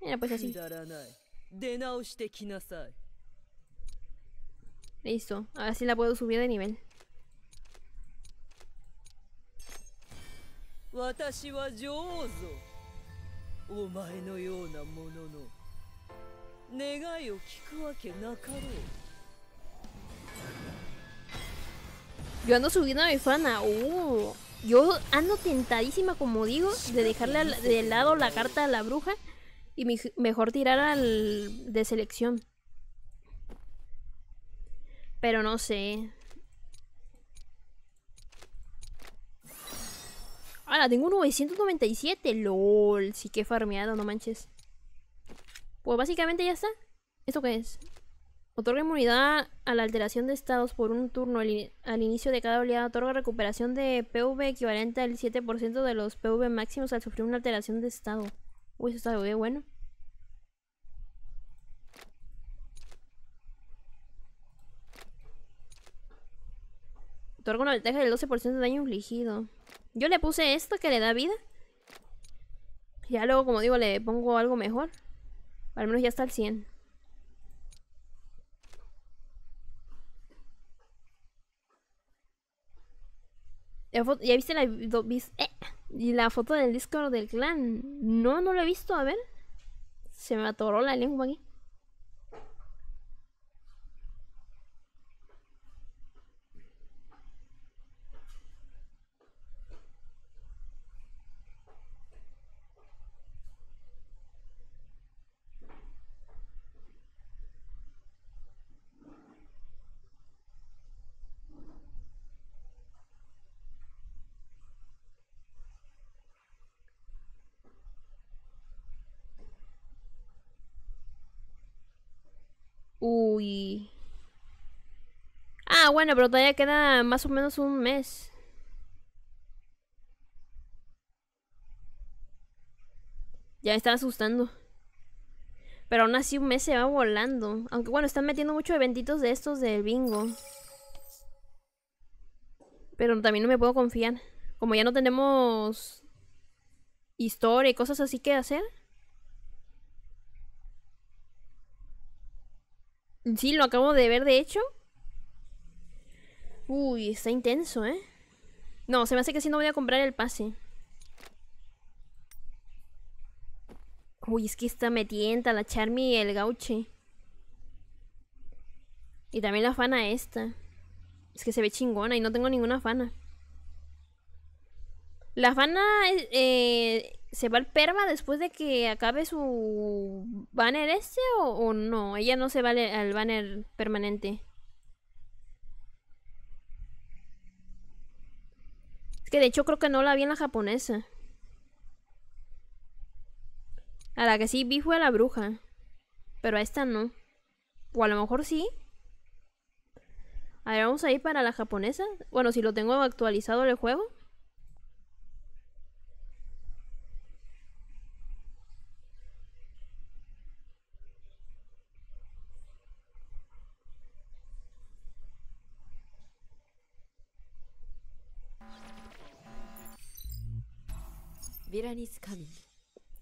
Mira, pues así. Listo. Ahora sí la puedo subir de nivel. Yo ando subiendo a mi fana. Uh, yo ando tentadísima, como digo, de dejarle de lado la carta a la bruja y mejor tirar al de selección. Pero no sé. Ah, tengo 997. LOL. Sí que farmeado, no manches. Pues básicamente ya está. ¿Esto qué es? Otorga inmunidad a la alteración de estados por un turno al, inicio de cada oleada. Otorga recuperación de PV equivalente al 7% de los PV máximos al sufrir una alteración de estado. Uy, eso está bien bueno. Otorga una ventaja del 12% de daño infligido. Yo le puse esto que le da vida. Ya luego, como digo, le pongo algo mejor. Al menos ya está al 100. ¿Ya, viste eh, la, foto del disco del clan? No, no lo he visto. A ver. Se me atoró la lengua aquí. Uy. Ah, bueno, pero todavía queda más o menos un mes. Ya me asustando. Pero aún así un mes se va volando. Aunque bueno, están metiendo muchos eventitos de estos del bingo. Pero también no me puedo confiar. Como ya no tenemos historia y cosas así que hacer. Sí, lo acabo de ver, de hecho. Uy, está intenso, ¿eh? No, se me hace que si sí no voy a comprar el pase. Uy, es que esta me tienta la Charmy y el Gauche. Y también la fana esta. Es que se ve chingona y no tengo ninguna fana. La fana es... Eh, ¿Se va al perma después de que acabe su banner este o, no? Ella no se va al banner permanente. Es que de hecho creo que no la vi en la japonesa. A la que sí vi fue a la bruja. Pero a esta no. O a lo mejor sí. A ver, vamos a ir para la japonesa. Bueno, si lo tengo actualizado el juego.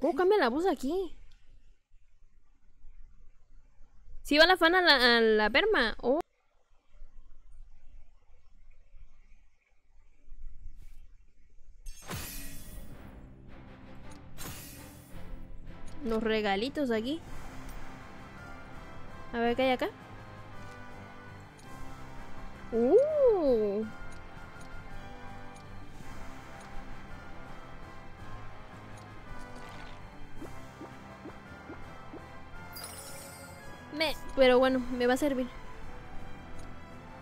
¡Oh! cambia la voz aquí? Si va la fan a la, perma. Oh. Los regalitos aquí. A ver qué hay acá. Uh. Pero bueno, me va a servir.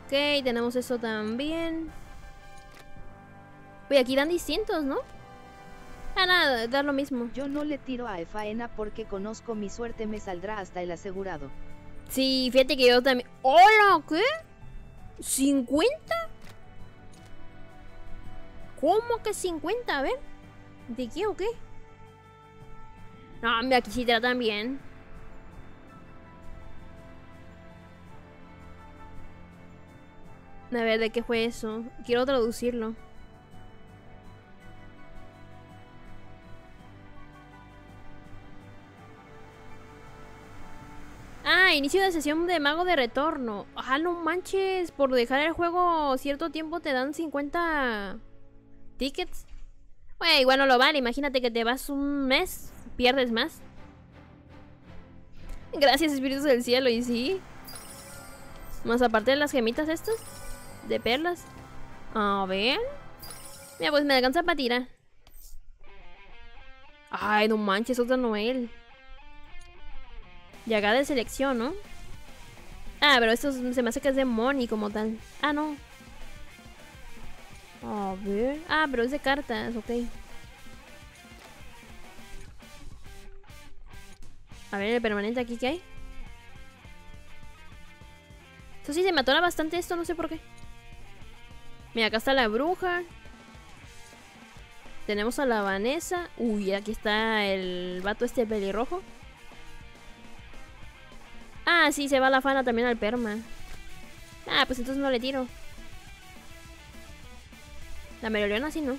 Ok, tenemos eso también. Oye, aquí dan distintos, ¿no? Ah, nada, da lo mismo. Yo no le tiro a Efaena porque conozco mi suerte, me saldrá hasta el asegurado. Sí, fíjate que yo también... ¡Hola! ¿Qué? ¿50? ¿Cómo que 50? A ver. ¿De qué o qué? No, hombre, aquí sí tratan bien. A ver, ¿de qué fue eso? Quiero traducirlo. Ah, inicio de sesión de mago de retorno. Ah, no manches. Por dejar el juego cierto tiempo te dan 50 tickets. Bueno, igual no lo vale. Imagínate que te vas un mes, pierdes más. Gracias, espíritus del cielo. Y sí. Más aparte de las gemitas estas de perlas. A ver. Mira, pues me alcanza para tirar. Ay, no manches, otra Noel. Y acá de selección, ¿no? Ah, pero esto se me hace que es de Money como tal. Ah, no. A ver. Ah, pero es de cartas, ok. A ver, el permanente aquí que hay. Eso sí, se me atora bastante esto, no sé por qué. Mira, acá está la bruja. Tenemos a la Vanessa. Uy, aquí está el vato este pelirrojo. Ah, sí, se va la fana también al perma. Ah, pues entonces no le tiro. La meroliana sí, ¿no?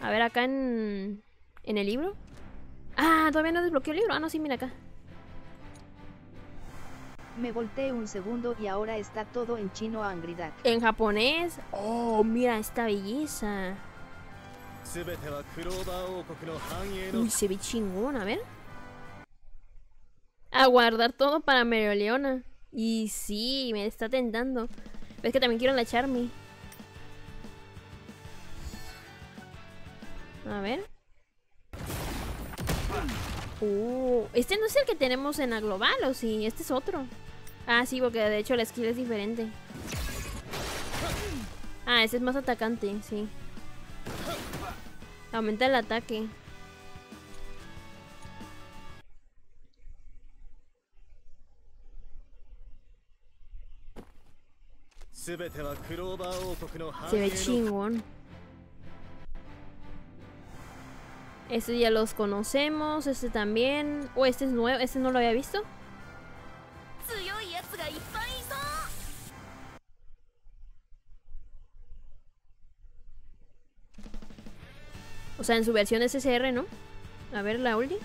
A ver, acá en... ¿En el libro? Ah, todavía no desbloqueó el libro. Ah, no, sí, mira acá. Me volteé un segundo y ahora está todo en chino angridak. ¿En japonés? Oh, mira esta belleza. Uy, se ve chingón, a ver. A guardar todo para Leona. Y sí, me está tentando. es que también quiero la Charmy. A ver. Uh, este no es el que tenemos en la global, ¿o sí? Este es otro. Ah, sí, porque de hecho la skill es diferente. Ah, ese es más atacante, sí. Aumenta el ataque. Se ve chingón. Este ya los conocemos, este también. O oh, este es nuevo, este no lo había visto. O sea, en su versión SSR, ¿no? A ver la ulti.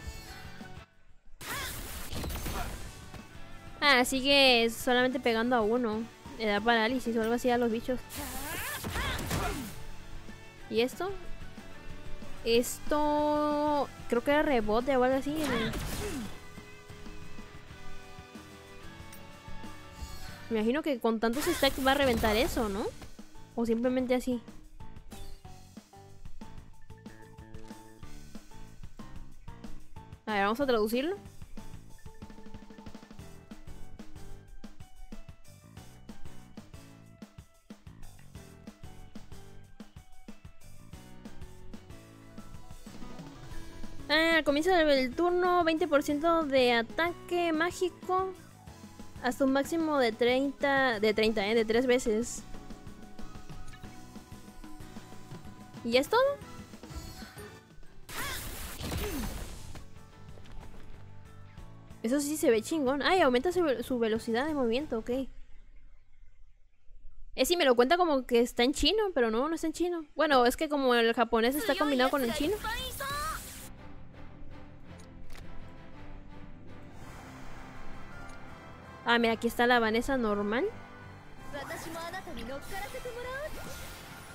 Ah, sigue solamente pegando a uno. Le da parálisis o algo así a los bichos. ¿Y esto? Esto... Creo que era rebote o algo así. Me imagino que con tantos stacks va a reventar eso, ¿no? O simplemente así. A ver, vamos a traducirlo. al ah, comienzo del turno, 20% de ataque mágico. Hasta un máximo de 30. De 30, ¿eh? De 3 veces. ¿Y es todo? Eso sí se ve chingón. Ay, aumenta su, velocidad de movimiento, ok. Es eh, sí, me lo cuenta como que está en chino, pero no, no está en chino. Bueno, es que como el japonés está combinado con el chino. Ah, mira, aquí está la Vanessa normal.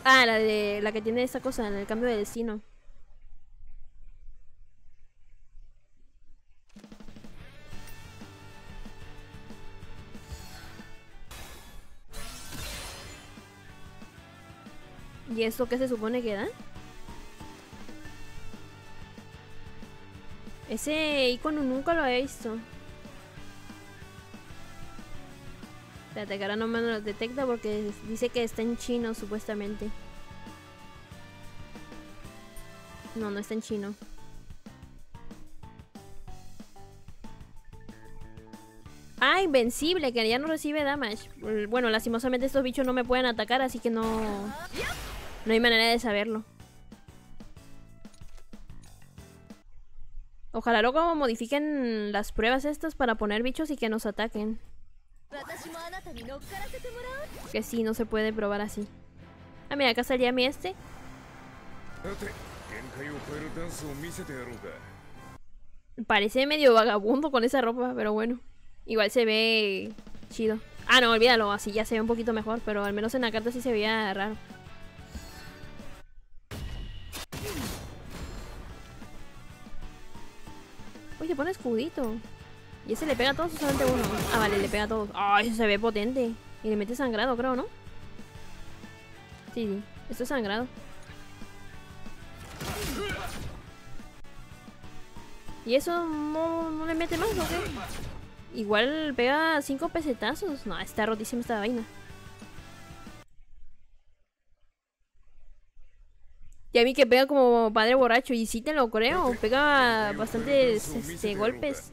Ah, la de la que tiene esta cosa en el cambio de destino. ¿Y eso qué se supone que da? Ese icono nunca lo he visto. Espérate, ahora no me lo detecta porque dice que está en chino, supuestamente. No, no está en chino. Ah, invencible, que ya no recibe damage. Bueno, lastimosamente estos bichos no me pueden atacar, así que no... No hay manera de saberlo. Ojalá luego modifiquen las pruebas estas para poner bichos y que nos ataquen. Que sí, no se puede probar así. Ah, mira, acá salía mi este. Parece medio vagabundo con esa ropa, pero bueno. Igual se ve chido. Ah, no, olvídalo, así ya se ve un poquito mejor, pero al menos en la carta sí se veía raro. Uy, se pone escudito. ¿Y ese le pega a todos o solamente uno? Ah, vale, le pega a todos. ¡Ah, eso se ve potente! Y le mete sangrado, creo, ¿no? Sí, sí. Esto es sangrado. ¿Y eso no, le mete más o qué? Igual pega cinco pesetazos. No, está rotísima esta vaina. Y a mí que pega como padre borracho. Y sí te lo creo. Pega bastantes este, golpes.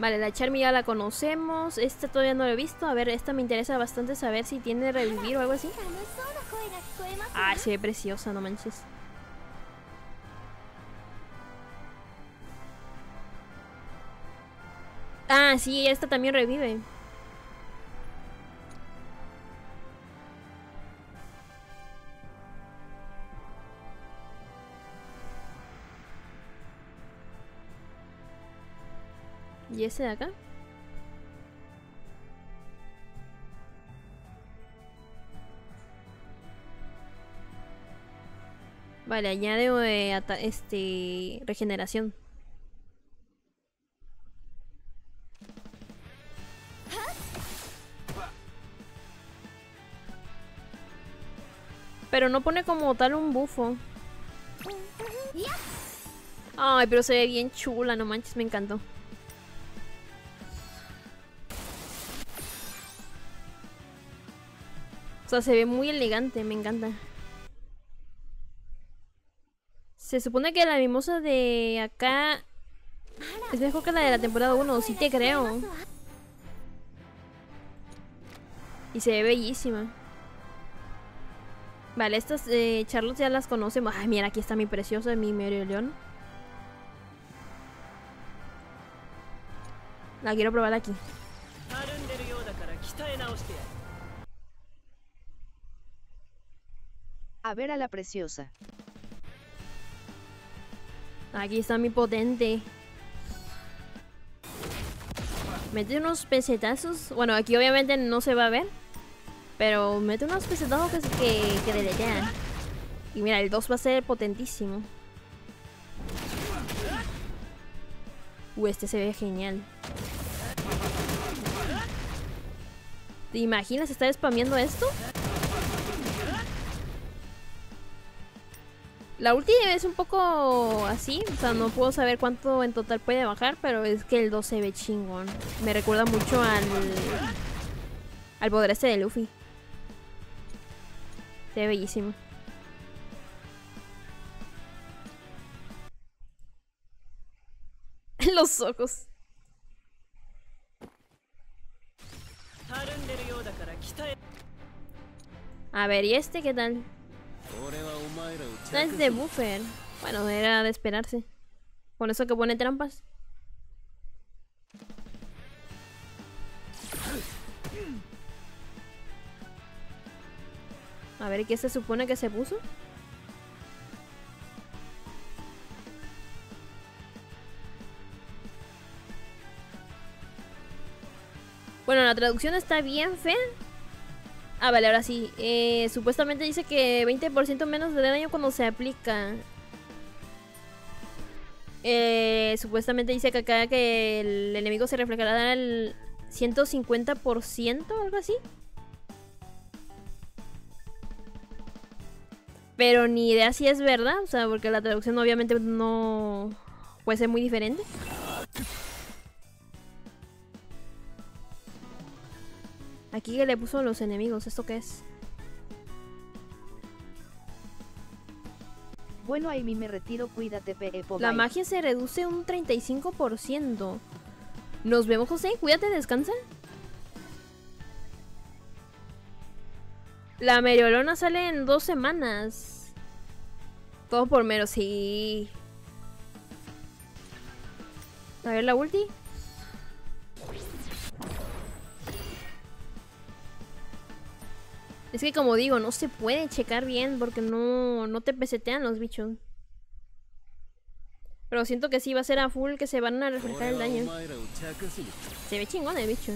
Vale, la Charmy ya la conocemos. Esta todavía no la he visto. A ver, esta me interesa bastante saber si tiene revivir o algo así. Ah, sí preciosa, no manches. Ah, sí, esta también revive. ¿Y ese de acá? Vale, añade eh, este regeneración. Pero no pone como tal un bufo. Ay, pero se ve bien chula, no manches, me encantó. O sea, se ve muy elegante, me encanta. Se supone que la mimosa de acá es mejor que la de la temporada 1, sí te creo. Y se ve bellísima. Vale, estas eh, Charlotte ya las conocemos. Ay, mira, aquí está mi preciosa, mi Medio León. La quiero probar aquí. A ver a la preciosa. Aquí está mi potente. Mete unos pesetazos. Bueno, aquí obviamente no se va a ver. Pero mete unos pesetazos que, que, que Y mira, el 2 va a ser potentísimo. Uh, este se ve genial. ¿Te imaginas estar spameando esto? La última es un poco así, o sea, no puedo saber cuánto en total puede bajar, pero es que el 12 se ve chingón. Me recuerda mucho al... al poder este de Luffy. Se ve bellísimo. Los ojos. A ver, ¿y este qué tal? No es de buffer. Bueno, era de esperarse. Por eso que pone trampas. A ver, ¿qué se supone que se puso? Bueno, la traducción está bien fea, Ah, vale, ahora sí. Eh, supuestamente dice que 20% menos de daño cuando se aplica. Eh, supuestamente dice que acá que el enemigo se reflejará al 150% algo así. Pero ni idea si es verdad, o sea, porque la traducción obviamente no puede ser muy diferente. Aquí que le puso los enemigos, ¿esto qué es? Bueno, ahí me retiro, cuídate, Pepo. Eh, la magia se reduce un 35%. Nos vemos, José. Cuídate, descansa. La Meriolona sale en dos semanas. Todo por menos, sí. A ver la ulti. Es que como digo, no se puede checar bien porque no, no te pesetean los bichos. Pero siento que sí va a ser a full que se van a reflejar el daño. Se ve chingón el bicho.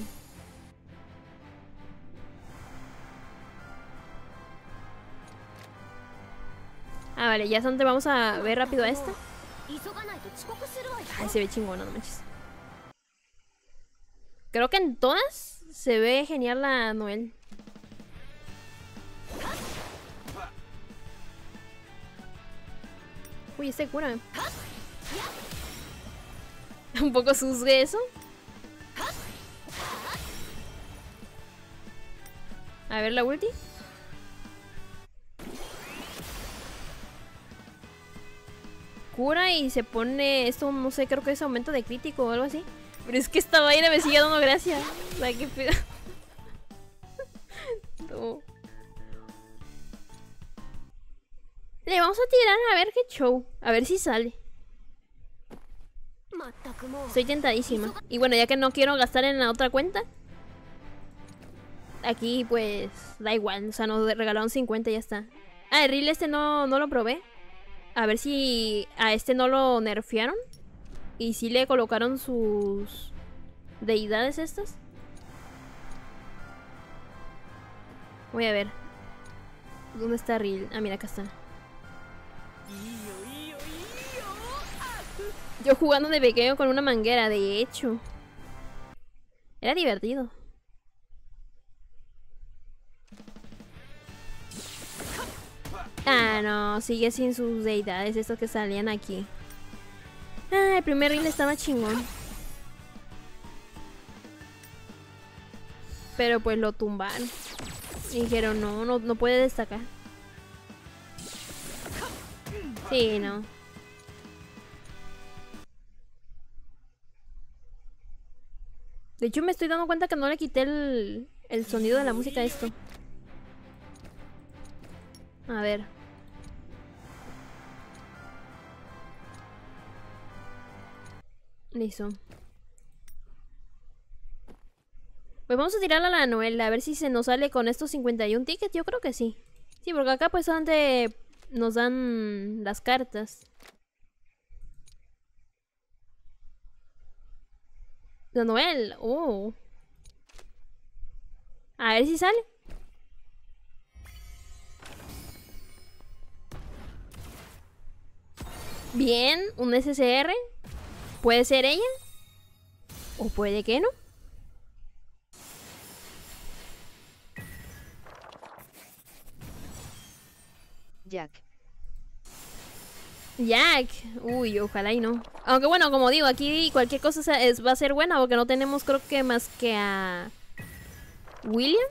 Ah, vale, ya es vamos a ver rápido a esta. Ay, se ve chingona, no manches. Creo que en todas se ve genial la Noel. Uy, este cura. Un poco susgue eso. A ver la ulti. Cura y se pone esto, no sé, creo que es aumento de crítico o algo así. Pero es que esta vaina me sigue dando gracia. qué pedo. no. Le vamos a tirar a ver qué show. A ver si sale. Soy tentadísima. Y bueno, ya que no quiero gastar en la otra cuenta. Aquí pues da igual. O sea, nos regalaron 50 y ya está. Ah, el reel este no, no lo probé. A ver si a este no lo nerfearon. Y si le colocaron sus deidades estas. Voy a ver. ¿Dónde está Reel? Ah, mira, acá está. Yo jugando de pequeño con una manguera, de hecho. Era divertido. Ah, no, sigue sin sus deidades, estos que salían aquí. Ah, el primer ring estaba chingón. Pero pues lo tumbaron. dijeron, no, no, no puede destacar. Sí, no. De hecho me estoy dando cuenta que no le quité el, el sonido de la música a esto. A ver. Listo. Pues vamos a tirarla a la novela, a ver si se nos sale con estos 51 tickets. Yo creo que sí. Sí, porque acá pues antes nos dan las cartas. De Noel. Oh. A ver si sale. Bien, un SSR. Puede ser ella. O puede que no. Jack. Jack. Uy, ojalá y no. Aunque bueno, como digo, aquí cualquier cosa va a ser buena porque no tenemos creo que más que a William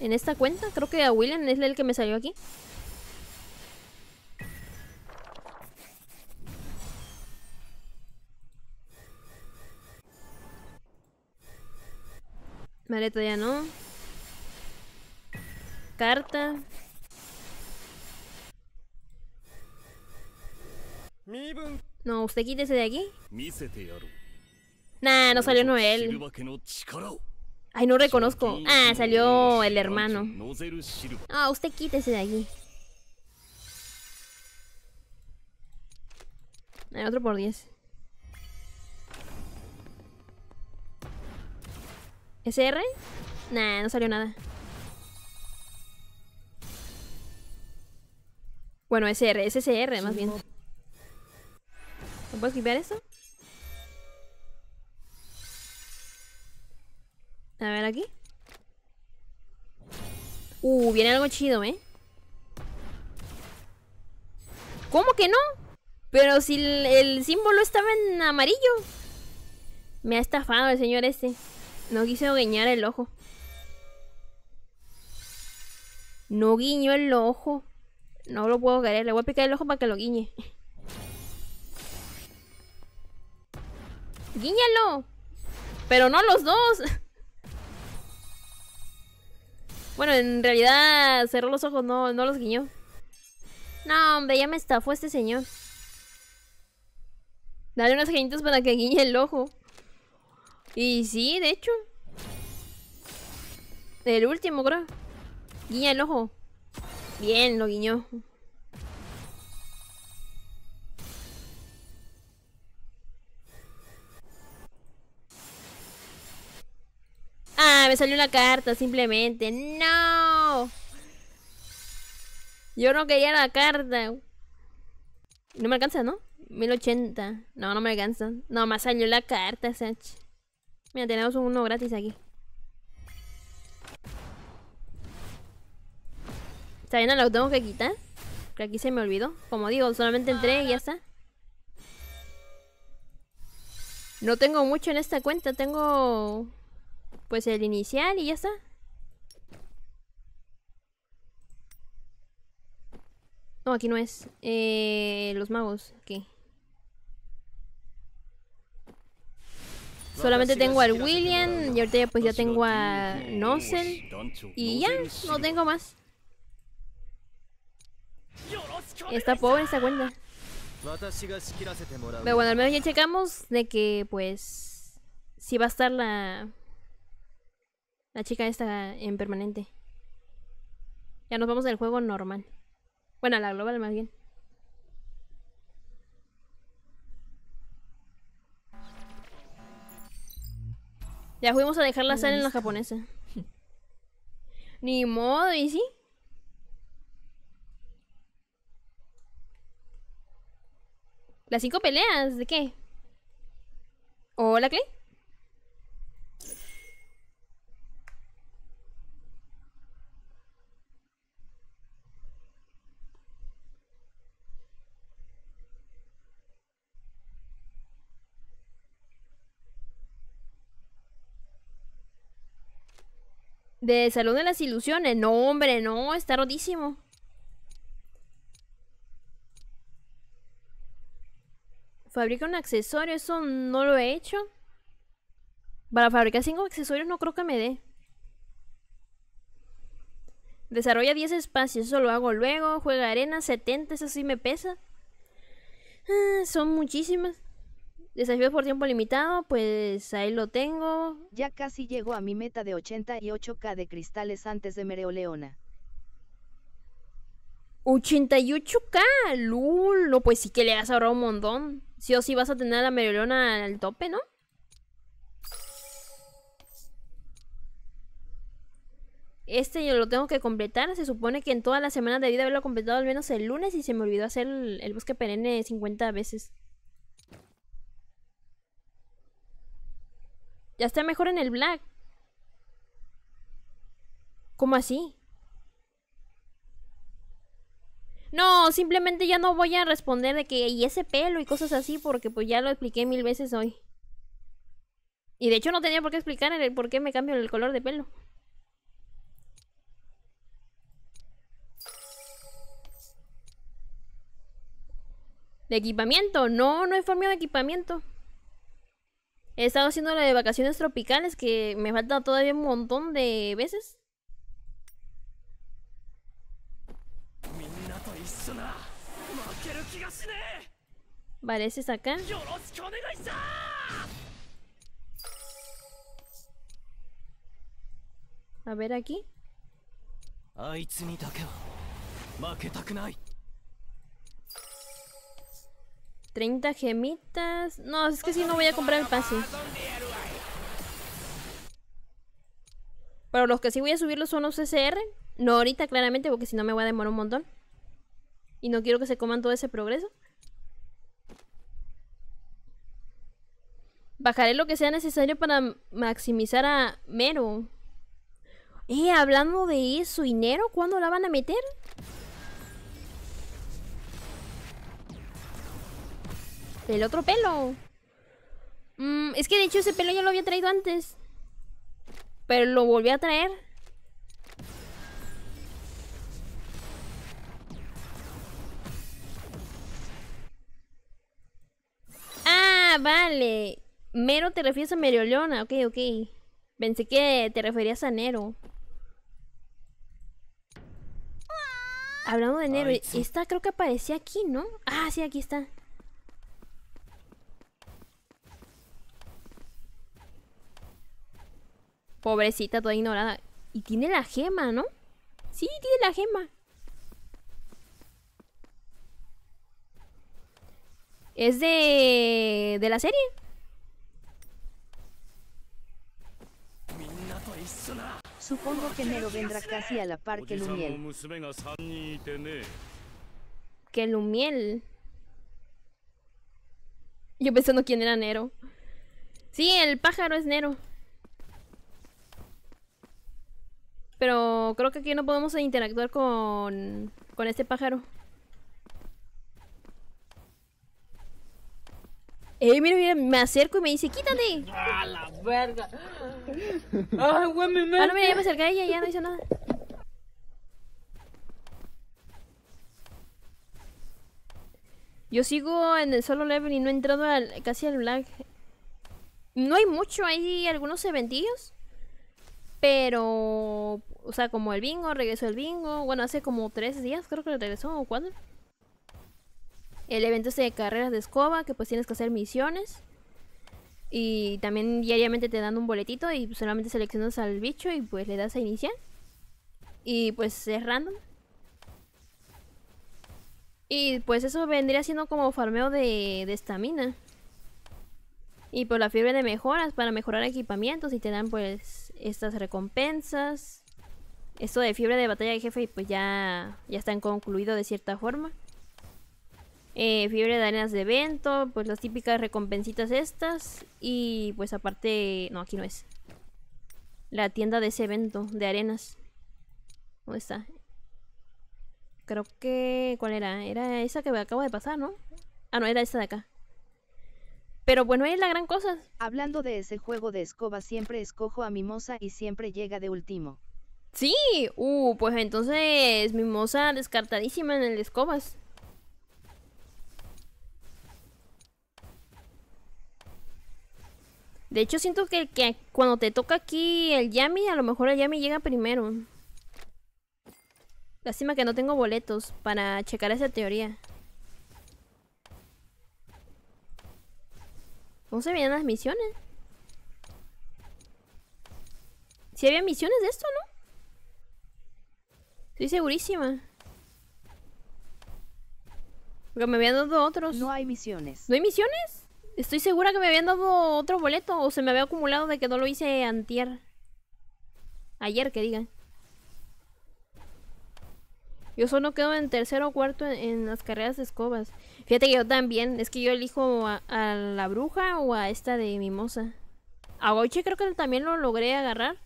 en esta cuenta. Creo que a William es el que me salió aquí. Mareto ya no. Carta. No, usted quítese de aquí. Nah, no salió Noel. Ay, no reconozco. Ah, salió el hermano. Ah, usted quítese de aquí. El otro por 10. ¿SR? Nah, no salió nada. Bueno, SR, SSR más bien. ¿Me puedo limpiar eso? A ver aquí. Uh, viene algo chido, ¿eh? ¿Cómo que no? Pero si el, símbolo estaba en amarillo. Me ha estafado el señor este. No quiso guiñar el ojo. No guiño el ojo. No lo puedo creer. Le voy a picar el ojo para que lo guiñe. ¡Guíñalo! Pero no los dos. Bueno, en realidad cerró los ojos, no, no los guiñó. No, hombre, ya me estafó este señor. Dale unas genitas para que guiñe el ojo. Y sí, de hecho. El último, creo. Guiña el ojo. Bien, lo guiñó. Ah, me salió la carta, simplemente. ¡No! Yo no quería la carta. No me alcanza, ¿no? 1080. No, no me alcanza. No, me salió la carta, Sach. Mira, tenemos uno gratis aquí. Está bien, lo tengo que quitar. Que aquí se me olvidó. Como digo, solamente entré y ya está. No tengo mucho en esta cuenta. Tengo pues el inicial y ya está. No, aquí no es. Eh, los magos, qué Solamente tengo al William y ahorita pues ya tengo a Nozel y ya, no tengo más. Está pobre esta cuenta. bueno, al menos ya checamos de que pues si va a estar la la chica está en permanente. Ya nos vamos del juego normal. Bueno, a la global más bien. Ya fuimos a dejar la sal en la japonesa. Ni modo, ¿y sí? ¿Las cinco peleas? ¿De qué? ¿Hola, Clay? De Salón de las Ilusiones. No, hombre, no, está rodísimo Fabrica un accesorio, eso no lo he hecho. Para fabricar 5 accesorios no creo que me dé. Desarrolla 10 espacios, eso lo hago luego. Juega arena, 70, eso sí me pesa. Ah, son muchísimas. Desafío por tiempo limitado, pues ahí lo tengo. Ya casi llego a mi meta de 88k de cristales antes de Mereoleona. 88k, lulo, pues sí que le has ahorrado un montón. Sí o sí vas a tener a la Mereoleona al tope, ¿no? Este yo lo tengo que completar. Se supone que en todas las semanas debí vida haberlo completado al menos el lunes y se me olvidó hacer el, el bosque perenne 50 veces. Ya está mejor en el Black. ¿Cómo así? No, simplemente ya no voy a responder de que y ese pelo y cosas así porque pues ya lo expliqué mil veces hoy. Y de hecho no tenía por qué explicar el por qué me cambio el color de pelo. ¿De equipamiento? No, no he formado de equipamiento. He estado haciendo la de vacaciones tropicales, que me falta todavía un montón de veces. Vale, ese es acá. A ver aquí. 30 gemitas. No, es que si no voy a comprar el pase. Pero los que sí voy a subirlo son los CCR. No ahorita, claramente, porque si no me voy a demorar un montón. Y no quiero que se coman todo ese progreso. Bajaré lo que sea necesario para maximizar a Mero. Eh, hablando de eso, ¿y Nero cuándo la van a meter? El otro pelo. Mm, es que de hecho ese pelo ya lo había traído antes. Pero lo volví a traer. Ah, vale. Mero te refieres a Meriolona Ok, ok. Pensé que te referías a Nero. Hablando de Nero, esta creo que aparecía aquí, ¿no? Ah, sí, aquí está. Pobrecita, toda ignorada. Y tiene la gema, ¿no? Sí, tiene la gema. Es de... de la serie. Supongo que Nero vendrá casi a la par que Lumiel. Que Lumiel. Yo pensando quién era Nero. Sí, el pájaro es Nero. Pero creo que aquí no podemos interactuar con, con este pájaro. Eh, mira, mira, me acerco y me dice, quítate. ¡A ah, la verga! ¡Ay, güey, mi Ah, no, mira, ya me acerqué a ella, ya no hizo nada. Yo sigo en el solo level y no he entrado al, casi al black. No hay mucho, hay algunos eventillos. Pero, o sea, como el bingo, regresó el bingo. Bueno, hace como tres días creo que regresó o cuándo. El evento es este de carreras de escoba, que pues tienes que hacer misiones. Y también diariamente te dan un boletito y solamente seleccionas al bicho y pues le das a iniciar. Y pues es random. Y pues eso vendría siendo como farmeo de estamina. Y por la fiebre de mejoras, para mejorar equipamientos y te dan pues estas recompensas. Esto de fiebre de batalla de jefe y pues ya, ya están concluido de cierta forma. Eh, fiebre de arenas de evento, pues las típicas recompensitas estas. Y pues aparte, no, aquí no es. La tienda de ese evento de arenas. ¿Dónde está? Creo que... ¿Cuál era? Era esa que me acabo de pasar, ¿no? Ah, no, era esta de acá. Pero bueno, es la gran cosa. Hablando de ese juego de escobas siempre escojo a Mimosa y siempre llega de último. Sí, uh, pues entonces Mimosa descartadísima en el escobas. De hecho, siento que, que cuando te toca aquí el Yami, a lo mejor el Yami llega primero. Lástima que no tengo boletos para checar esa teoría. ¿Cómo se veían las misiones. Si había misiones de esto, ¿no? Estoy segurísima. Porque me habían dado otros. No hay misiones. ¿No hay misiones? Estoy segura que me habían dado otro boleto o se me había acumulado de que no lo hice antier. Ayer, que digan. Yo solo quedo en tercero o cuarto en, las carreras de escobas. Fíjate que yo también. Es que yo elijo a, la bruja o a esta de mimosa. A Goiche creo que también lo logré agarrar.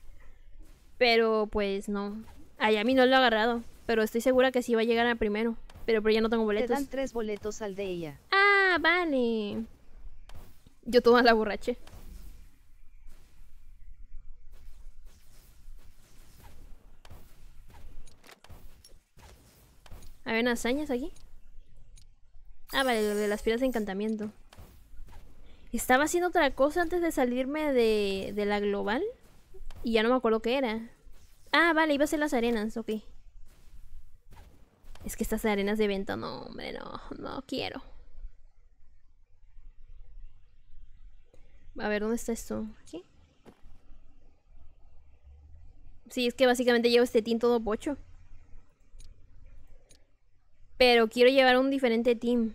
Pero pues no. A Yami no lo he agarrado. Pero estoy segura que sí va a llegar a primero. Pero, ya no tengo boletos. Te dan tres boletos al de ella. Ah, vale. Yo toda la borrache. unas hazañas aquí? Ah, vale, lo de las piedras de encantamiento. Estaba haciendo otra cosa antes de salirme de, la global. Y ya no me acuerdo qué era. Ah, vale, iba a ser las arenas, ok. Es que estas arenas de evento, no, hombre, no, no quiero. A ver, ¿dónde está esto? ¿Aquí? Sí, es que básicamente llevo este tin todo pocho pero quiero llevar un diferente team.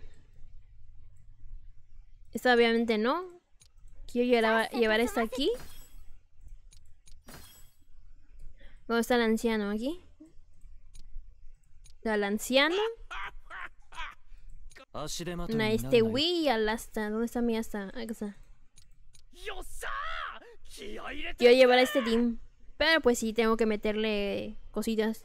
Esta obviamente no. Quiero llevar, llevar esta aquí. ¿Dónde está el anciano? Aquí. Al anciano. A este Wii y al asta. ¿Dónde está mi asta? está. Quiero llevar a este team. Pero pues sí, tengo que meterle cositas.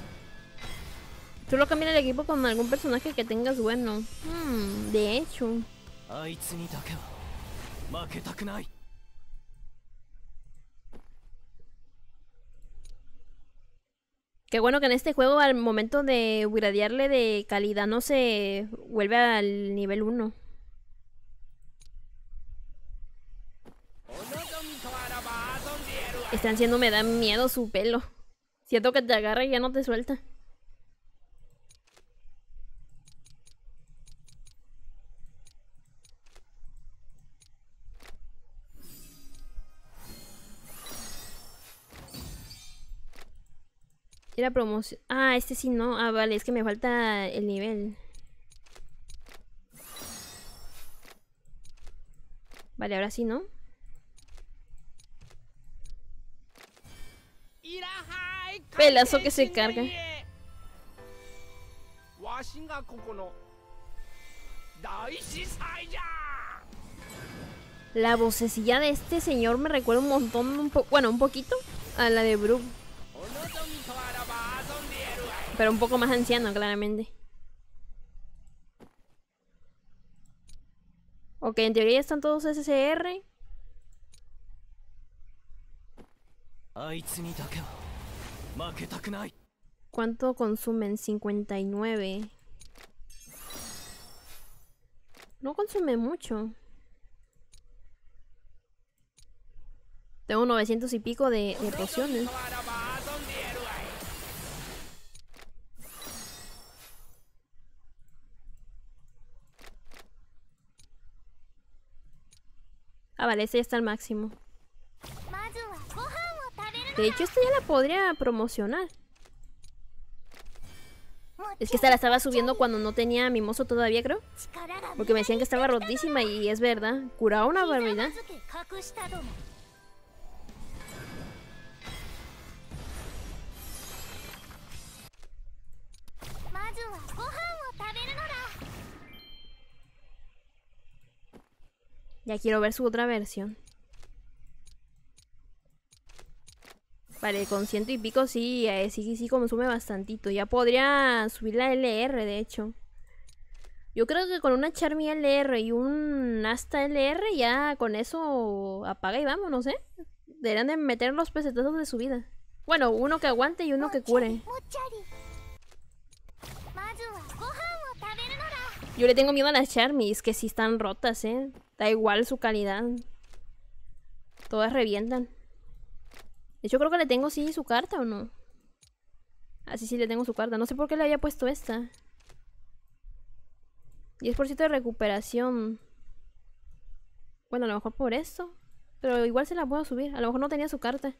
Solo cambia el equipo con algún personaje que tengas bueno. Hmm, de hecho. Qué bueno que en este juego al momento de gradearle de calidad no se vuelve al nivel 1. Están siendo me da miedo su pelo. Siento que te agarra y ya no te suelta. Era promoción. Ah, este sí no. Ah, vale, es que me falta el nivel. Vale, ahora sí, ¿no? Pelazo que se carga. La vocecilla de este señor me recuerda un montón, un bueno, un poquito, a la de Brook. Pero un poco más anciano, claramente. Ok, en teoría están todos SSR. ¿Cuánto consumen? 59. No consume mucho. Tengo 900 y pico de, de pociones. Ah, vale, esta ya está al máximo. De hecho, esta ya la podría promocionar. Es que esta la estaba subiendo cuando no tenía mimoso todavía, creo. Porque me decían que estaba rotísima y es verdad. Curaba una barbaridad. Ya quiero ver su otra versión. Vale, con ciento y pico sí, eh, Sí sí, sí consume bastantito. Ya podría subir la LR, de hecho. Yo creo que con una Charmy LR y un Asta LR ya con eso apaga y vámonos, ¿eh? Deberían de meter los pesetazos de su vida. Bueno, uno que aguante y uno que cure. Yo le tengo miedo a las Charmys, que sí están rotas, ¿eh? Da igual su calidad. Todas revientan. De hecho, creo que le tengo sí su carta o no. Así ah, sí le tengo su carta. No sé por qué le había puesto esta. 10% de recuperación. Bueno, a lo mejor por esto. Pero igual se la puedo subir. A lo mejor no tenía su carta.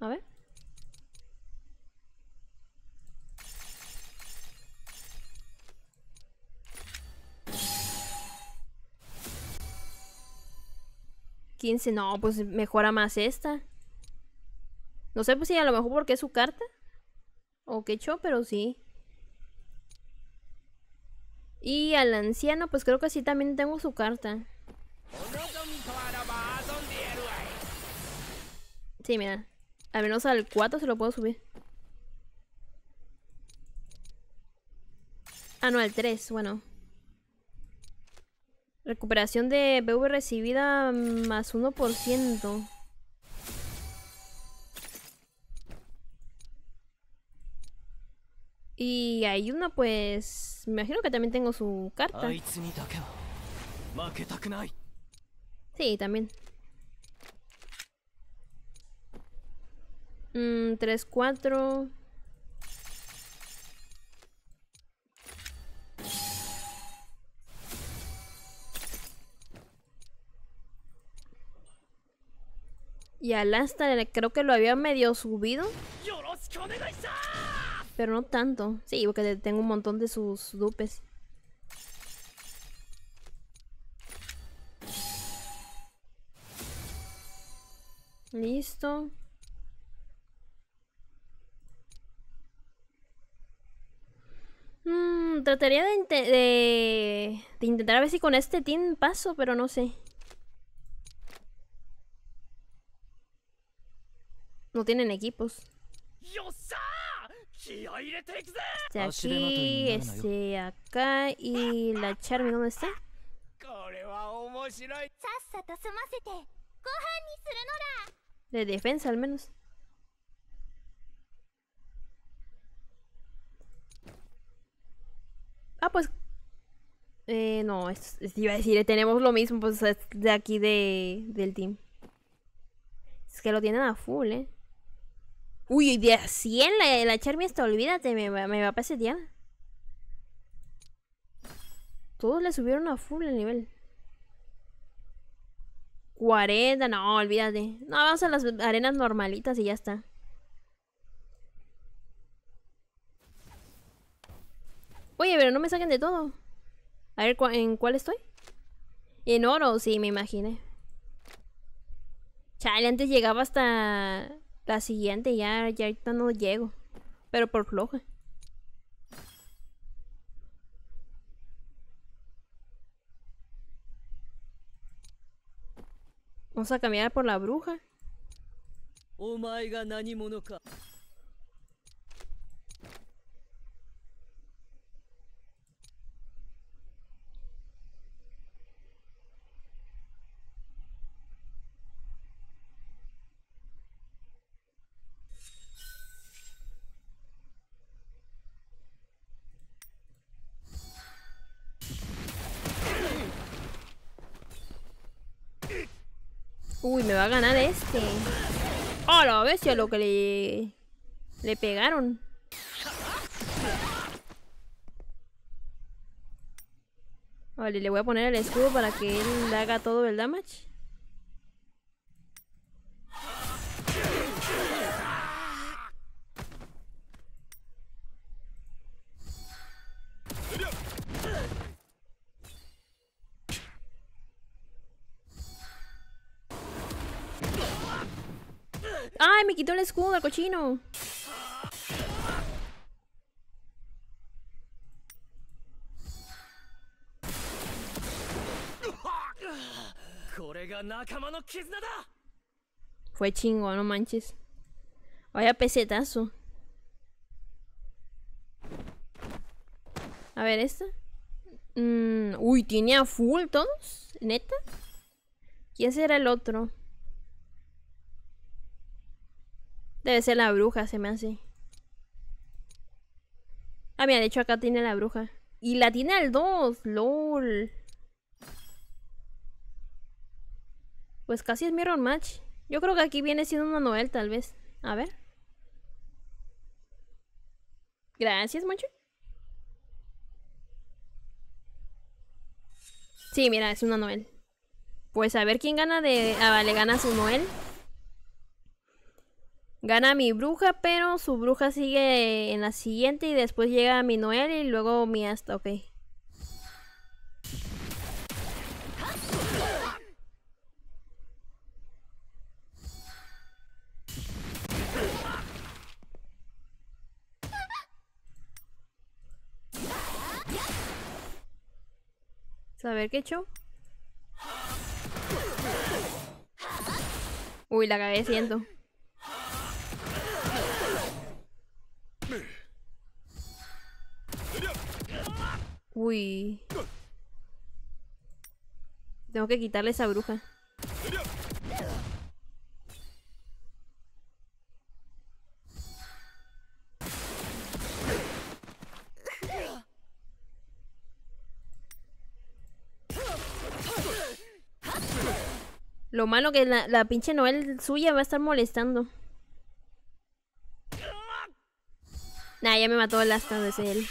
A ver. 15, no, pues mejora más esta. No sé, pues si a lo mejor porque es su carta. O que show, pero sí. Y al anciano, pues creo que sí también tengo su carta. Sí, mira. Al menos al 4 se lo puedo subir. Ah, no, al 3, bueno. Recuperación de BV recibida más 1%. Y hay una pues... Me imagino que también tengo su carta. Sí, también. Mmm, 3, 4... Y al creo que lo había medio subido. Pero no tanto. Sí, porque tengo un montón de sus dupes. Listo. Mm, trataría de, de intentar a ver si con este team paso, pero no sé. No tienen equipos. Este ah, aquí, este acá y la Charmy, ¿dónde está? De defensa al menos. Ah, pues... Eh, no, es, iba a decir, eh, tenemos lo mismo, pues de aquí de, del team. Es que lo tienen a full, eh. Uy, de 100 la, la Charmy olvídate, me, me va a día. Todos le subieron a full el nivel. 40, no, olvídate. No, vamos a las arenas normalitas y ya está. Oye, pero no me saquen de todo. A ver, ¿en cuál estoy? En oro, sí, me imaginé. Chale, antes llegaba hasta... La siguiente ya, ya ahorita no llego. Pero por floja. Vamos a cambiar por la bruja. Oh my god, Uy, me va a ganar este. ¡A la bestia lo que le... Le pegaron. Vale, le voy a poner el escudo para que él haga todo el damage. ¡Ay, me quitó el escudo, cochino! Fue chingo, no manches. Vaya pesetazo. A ver, esta. Mm, uy, tiene a full todos. ¿Neta? ¿Quién será el otro? Debe ser la bruja, se me hace. Ah, mira, de hecho acá tiene la bruja. Y la tiene al 2, lol. Pues casi es Mirror Match. Yo creo que aquí viene siendo una noel, tal vez. A ver. Gracias, mucho. Sí, mira, es una noel. Pues a ver quién gana de... Ah, vale, gana su Noel. Gana mi bruja, pero su bruja sigue en la siguiente y después llega mi Noel y luego mi Asta, ok. ver qué he hecho. Uy, la cagué, siento. Tengo que quitarle esa bruja. Lo malo que la, pinche Noel suya va a estar molestando. Nah, ya me mató el astro de él.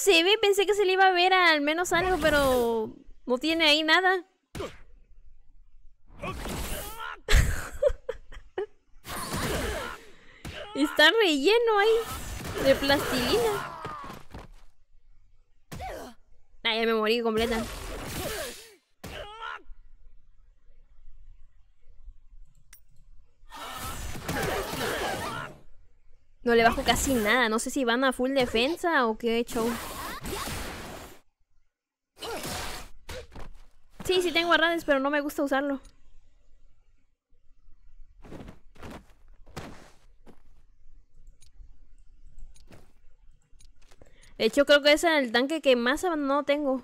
se ve, pensé que se le iba a ver al menos algo, pero no tiene ahí nada. Está relleno ahí de plastilina. Ah, ya me morí completa. No le bajo casi nada. No sé si van a full defensa o qué he hecho. Sí, sí tengo Rades, pero no me gusta usarlo. De hecho, creo que es el tanque que más no tengo.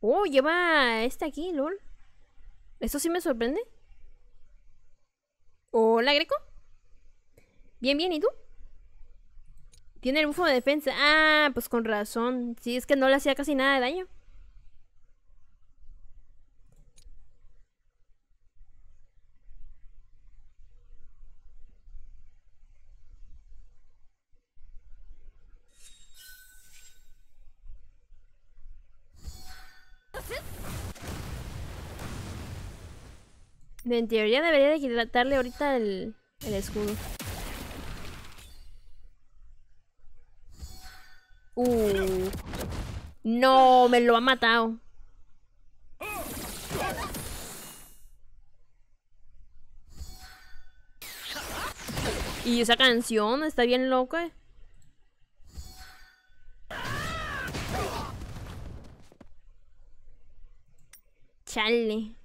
Oh, lleva este aquí, lol. Esto sí me sorprende. Hola, Greco. Bien, bien, ¿y tú? Tiene el bufo de defensa. Ah, pues con razón. Sí, es que no le hacía casi nada de daño. En teoría debería de hidratarle ahorita el, escudo. Uh. No, me lo ha matado. Y esa canción está bien loca. Charlie.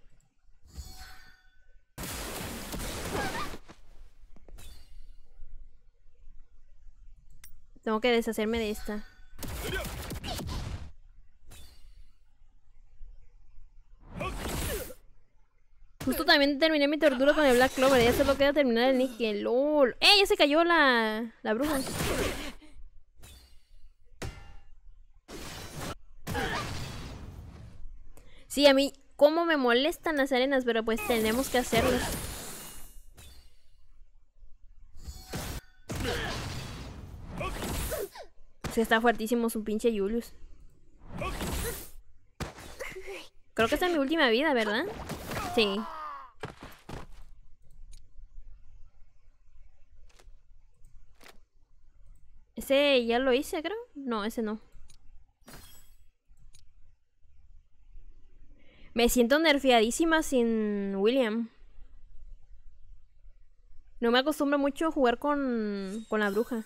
Tengo que deshacerme de esta. Justo también terminé mi tortura con el Black Clover. Ya solo queda terminar el Nickelodeon. ¡Lol! ¡Eh! Ya se cayó la, la bruja. Sí, a mí... ¿Cómo me molestan las arenas? Pero pues tenemos que hacerlas. Que está fuertísimo su pinche Julius. Creo que esta es mi última vida, ¿verdad? Sí. Ese ya lo hice, creo. No, ese no. Me siento nerfeadísima sin William. No me acostumbro mucho a jugar con, con la bruja.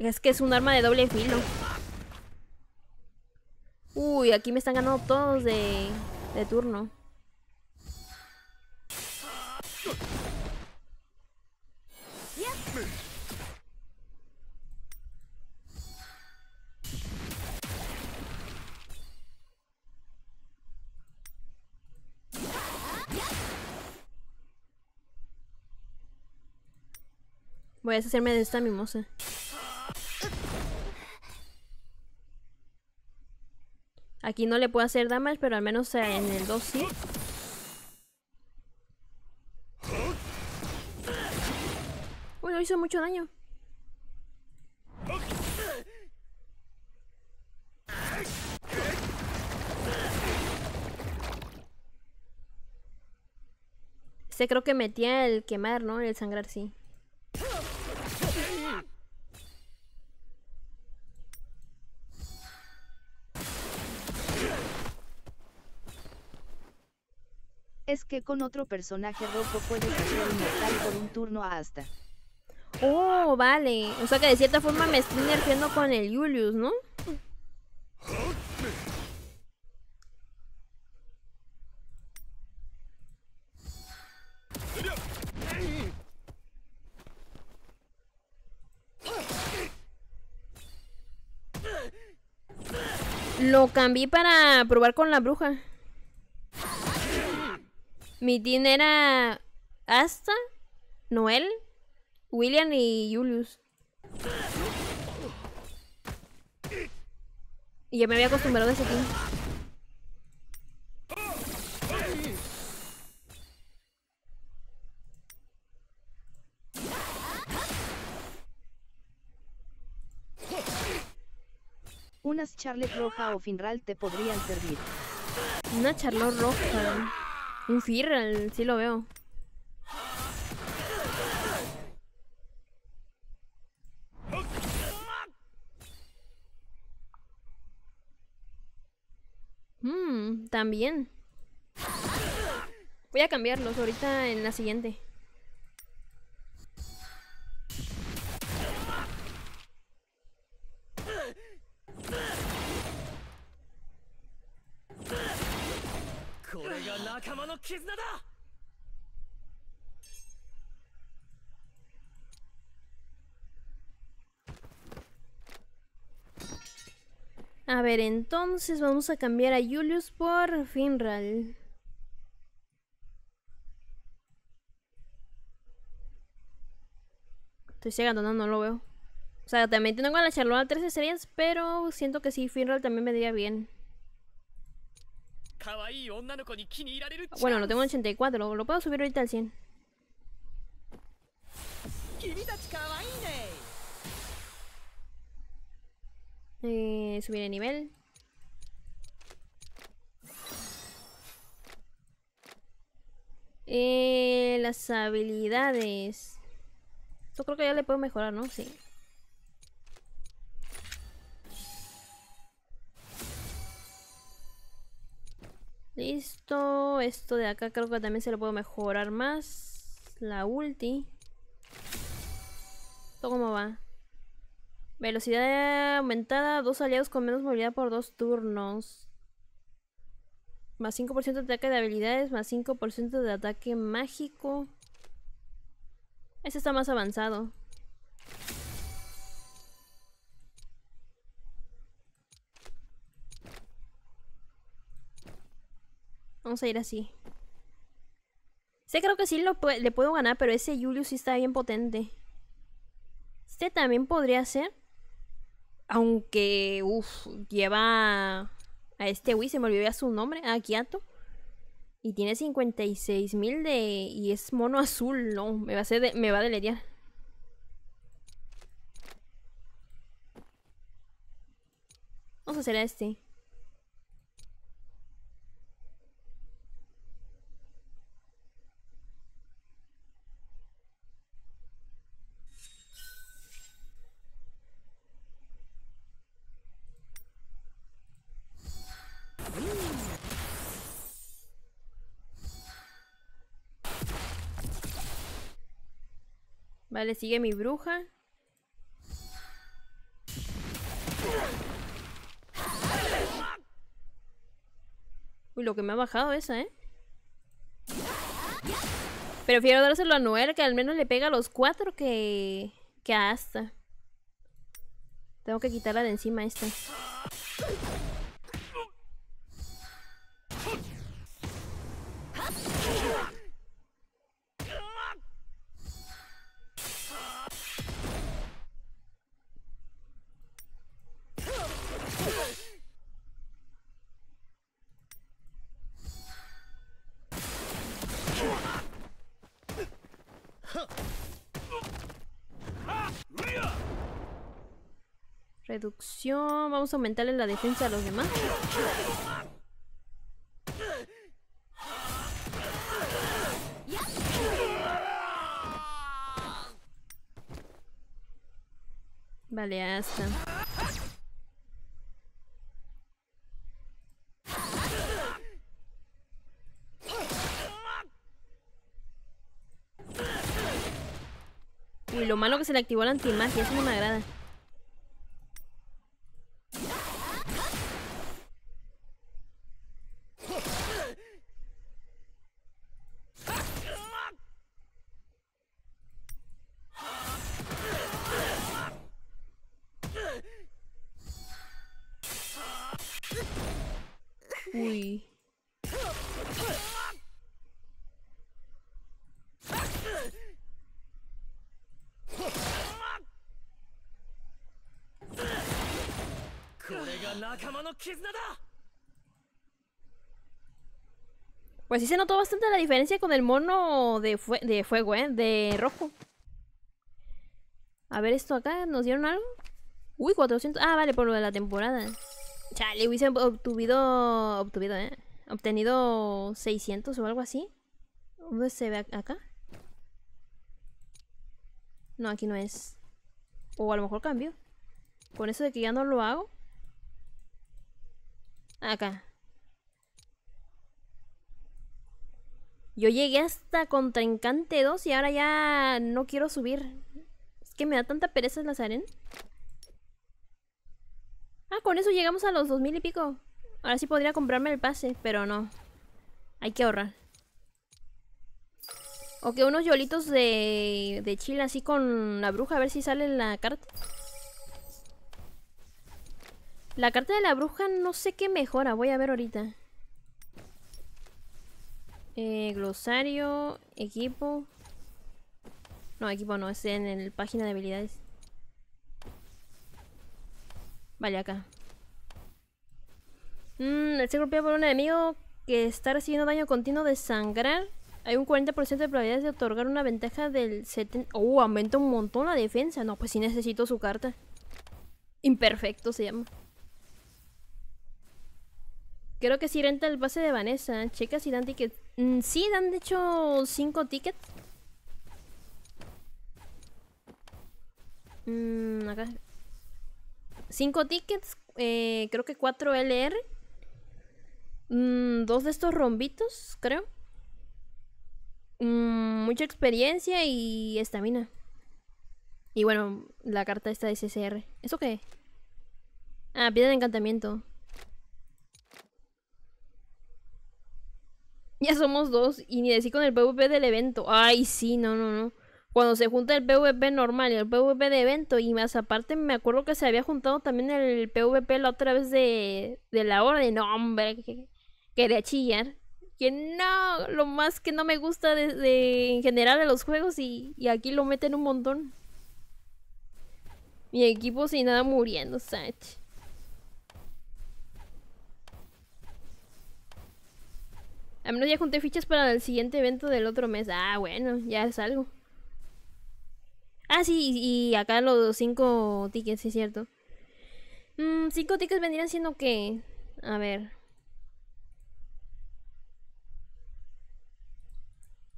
Es que es un arma de doble filo. Uy, aquí me están ganando todos de, turno. Voy a deshacerme de esta mimosa. Aquí no le puedo hacer damage, pero al menos en el 2 sí. Uy, no hizo mucho daño. Este creo que metía el quemar, ¿no? El sangrar, sí. es que con otro personaje rojo puede ser metal por un turno hasta. Oh, vale. O sea que de cierta forma me estoy energiendo con el Julius, ¿no? Lo cambié para probar con la bruja. Mi team era Asta, Noel, William y Julius. Y ya me había acostumbrado a ese team. Unas charlet roja o Finral te podrían servir. Una charlot roja. Un Firral, sí lo veo. Mmm, también. Voy a cambiarlos ahorita en la siguiente. A ver, entonces vamos a cambiar a Julius por Finral. Estoy llegando, no, no lo veo. O sea, también tengo con la charlona 13 series, pero siento que sí, Finral también me vendría bien. Bueno, lo tengo en 84, lo puedo subir ahorita al 100. Eh, subir el nivel. Eh, las habilidades. Yo creo que ya le puedo mejorar, ¿no? Sí. Listo. Esto de acá creo que también se lo puedo mejorar más. La ulti. cómo va? Velocidad aumentada. Dos aliados con menos movilidad por dos turnos. Más 5% de ataque de habilidades. Más 5% de ataque mágico. Este está más avanzado. Vamos a ir así. Este creo que sí lo le puedo ganar, pero ese Julius sí está bien potente. Este también podría ser. Aunque, uff, lleva a este Wii, se me olvidó su nombre, a Kiato. Y tiene 56.000 de... Y es mono azul, no, me va a, me va a deletear. Vamos a hacer a este. Le sigue mi bruja. Uy, lo que me ha bajado esa, ¿eh? Prefiero dárselo a Noel, que al menos le pega a los cuatro que, que a Tengo que quitarla de encima esta. Reducción. Vamos a aumentarle la defensa a los demás. Vale, hasta. lo malo que se le activó la antimagia, eso no me agrada. Pues sí se notó bastante la diferencia con el mono de, de fuego, ¿eh? De rojo. A ver esto acá, ¿nos dieron algo? Uy, 400... Ah, vale, por lo de la temporada. Chale, hubiese obtuvido... Obtuvido, ¿eh? Obtenido 600 o algo así. ¿Dónde se ve acá? No, aquí no es. O a lo mejor cambio. Con eso de que ya no lo hago. Acá. Yo llegué hasta encante 2 y ahora ya no quiero subir. Es que me da tanta pereza la aren. Ah, con eso llegamos a los 2000 y pico. Ahora sí podría comprarme el pase, pero no. Hay que ahorrar. O que unos yolitos de, de chile así con la bruja, a ver si sale la carta. La carta de la bruja no sé qué mejora, voy a ver ahorita. Eh, glosario, equipo. No, equipo no, es en el página de habilidades. Vale, acá. Mmm, el ser golpeado por un enemigo que está recibiendo daño continuo de sangrar. Hay un 40% de probabilidades de otorgar una ventaja del 70%. ¡Oh! Uh, aumenta un montón la defensa. No, pues sí necesito su carta. Imperfecto se llama. Creo que si renta el pase de Vanessa. Checa si dan tickets. Mm, sí, dan de hecho 5 mm, tickets. acá. 5 tickets. creo que 4 LR. 2 dos de estos rombitos, creo. Mm, mucha experiencia y estamina. Y bueno, la carta esta de CCR. ¿Eso qué? Ah, piedra de encantamiento. Ya somos dos. Y ni decir con el PvP del evento. Ay, sí, no, no, no. Cuando se junta el PvP normal y el PvP de evento. Y más aparte, me acuerdo que se había juntado también el PvP la otra vez de, de la orden. No, hombre, que, de chillar. Que no, lo más que no me gusta de, en general de los juegos. Y, aquí lo meten un montón. Mi equipo sin nada muriendo, Sachi Al menos ya junté fichas para el siguiente evento del otro mes. Ah, bueno, ya es algo. Ah, sí, y acá los cinco tickets, es cierto. 5 mm, cinco tickets vendrían siendo que... A ver.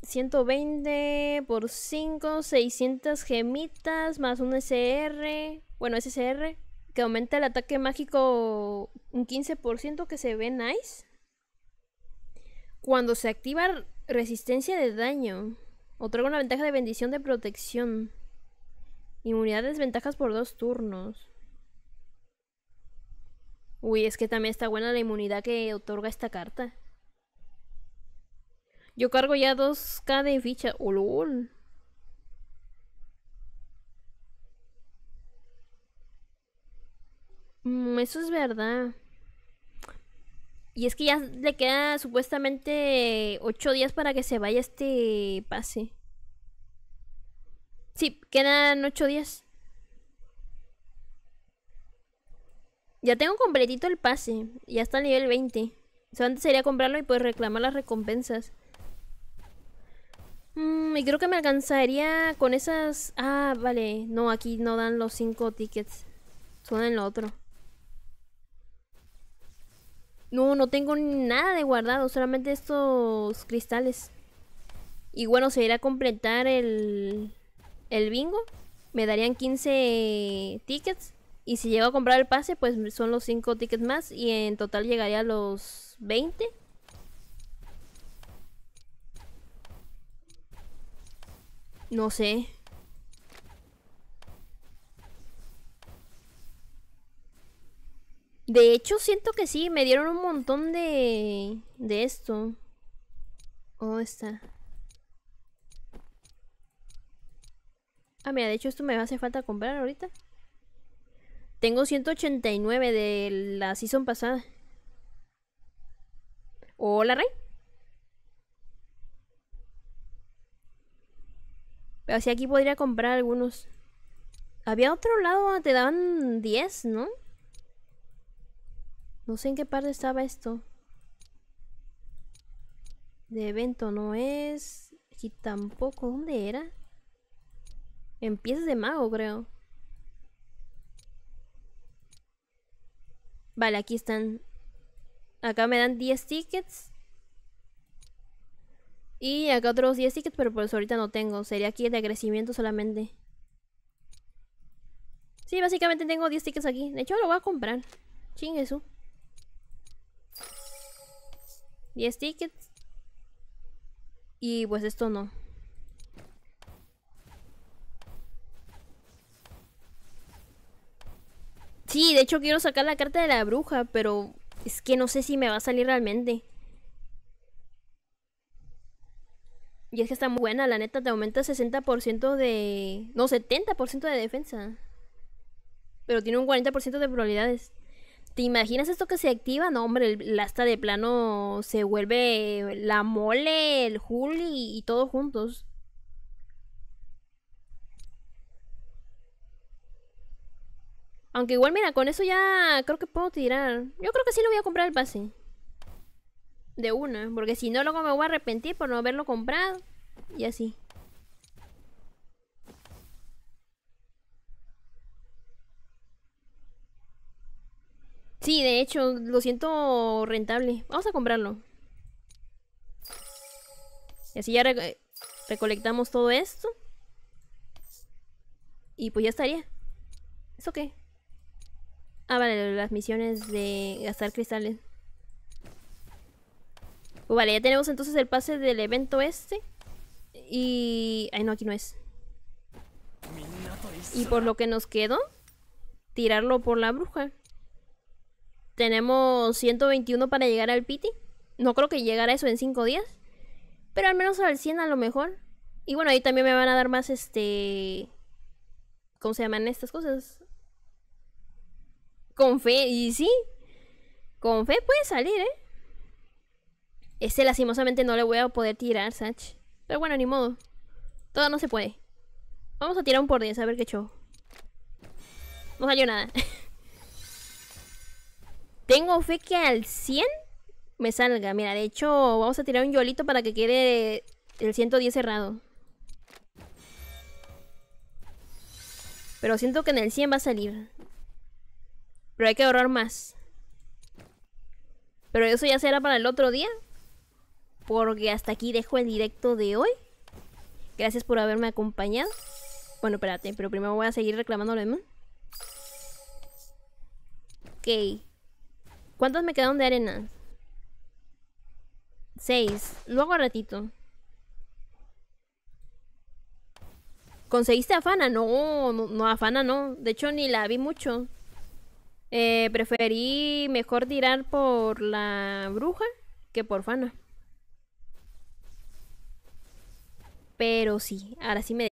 120 por 5, 600 gemitas, más un SR, bueno, SSR, que aumenta el ataque mágico un 15%, que se ve nice. Cuando se activa resistencia de daño, otorga una ventaja de bendición de protección. Inmunidad de desventajas por dos turnos. Uy, es que también está buena la inmunidad que otorga esta carta. Yo cargo ya dos k de ficha. ¡Ulul! Mm, eso es verdad. Y es que ya le queda supuestamente ocho días para que se vaya este pase. Sí, quedan ocho días. Ya tengo completito el pase. Ya está al nivel 20. O antes sería comprarlo y pues reclamar las recompensas. Mm, y creo que me alcanzaría con esas... Ah, vale. No, aquí no dan los cinco tickets. Son en lo otro. No, no tengo nada de guardado, solamente estos cristales. Y bueno, se irá a completar el, el bingo. Me darían 15 tickets. Y si llego a comprar el pase, pues son los 5 tickets más. Y en total llegaría a los 20. No sé. De hecho, siento que sí, me dieron un montón de. de esto. Oh, está. Ah, mira, de hecho, esto me hace falta comprar ahorita. Tengo 189 de la season pasada. Hola, Rey. Pero si aquí podría comprar algunos. Había otro lado, te daban 10, ¿no? No sé en qué parte estaba esto. De evento no es. Aquí tampoco. ¿Dónde era? En piezas de mago, creo. Vale, aquí están. Acá me dan 10 tickets. Y acá otros 10 tickets, pero por eso ahorita no tengo. Sería aquí el de agradecimiento solamente. Sí, básicamente tengo 10 tickets aquí. De hecho, lo voy a comprar. Chingue eso. 10 tickets. Y pues esto no. Sí, de hecho quiero sacar la carta de la bruja, pero es que no sé si me va a salir realmente. Y es que está muy buena, la neta, te aumenta 60% de... No, 70% de defensa. Pero tiene un 40% de probabilidades. ¿Te imaginas esto que se activa? No, hombre, el, hasta de plano se vuelve la mole, el Juli y, todo todos juntos. Aunque igual, mira, con eso ya creo que puedo tirar. Yo creo que sí lo voy a comprar el pase. De una, porque si no, luego me voy a arrepentir por no haberlo comprado. Y así. Sí, de hecho, lo siento rentable. Vamos a comprarlo. Y así ya recolectamos todo esto. Y pues ya estaría. ¿Eso qué? Ah, vale, las misiones de gastar cristales. Pues vale, ya tenemos entonces el pase del evento este. Y... Ay, no, aquí no es. Y por lo que nos quedó, tirarlo por la bruja tenemos 121 para llegar al pity No creo que llegara eso en 5 días. Pero al menos al 100 a lo mejor. Y bueno, ahí también me van a dar más este... ¿Cómo se llaman estas cosas? Con fe, y sí. Con fe puede salir, ¿eh? Este lastimosamente no le voy a poder tirar, Sach. Pero bueno, ni modo. Todo no se puede. Vamos a tirar un por 10 a ver qué show. No salió nada. Tengo fe que al 100 me salga. Mira, de hecho, vamos a tirar un yolito para que quede el 110 cerrado. Pero siento que en el 100 va a salir. Pero hay que ahorrar más. Pero eso ya será para el otro día. Porque hasta aquí dejo el directo de hoy. Gracias por haberme acompañado. Bueno, espérate, pero primero voy a seguir reclamando lo demás. Ok. ¿Cuántas me quedaron de arena? Seis. Luego ratito. ¿Conseguiste a Fana? No, no, a Fana no. De hecho, ni la vi mucho. Eh, preferí mejor tirar por la bruja que por Fana. Pero sí, ahora sí me...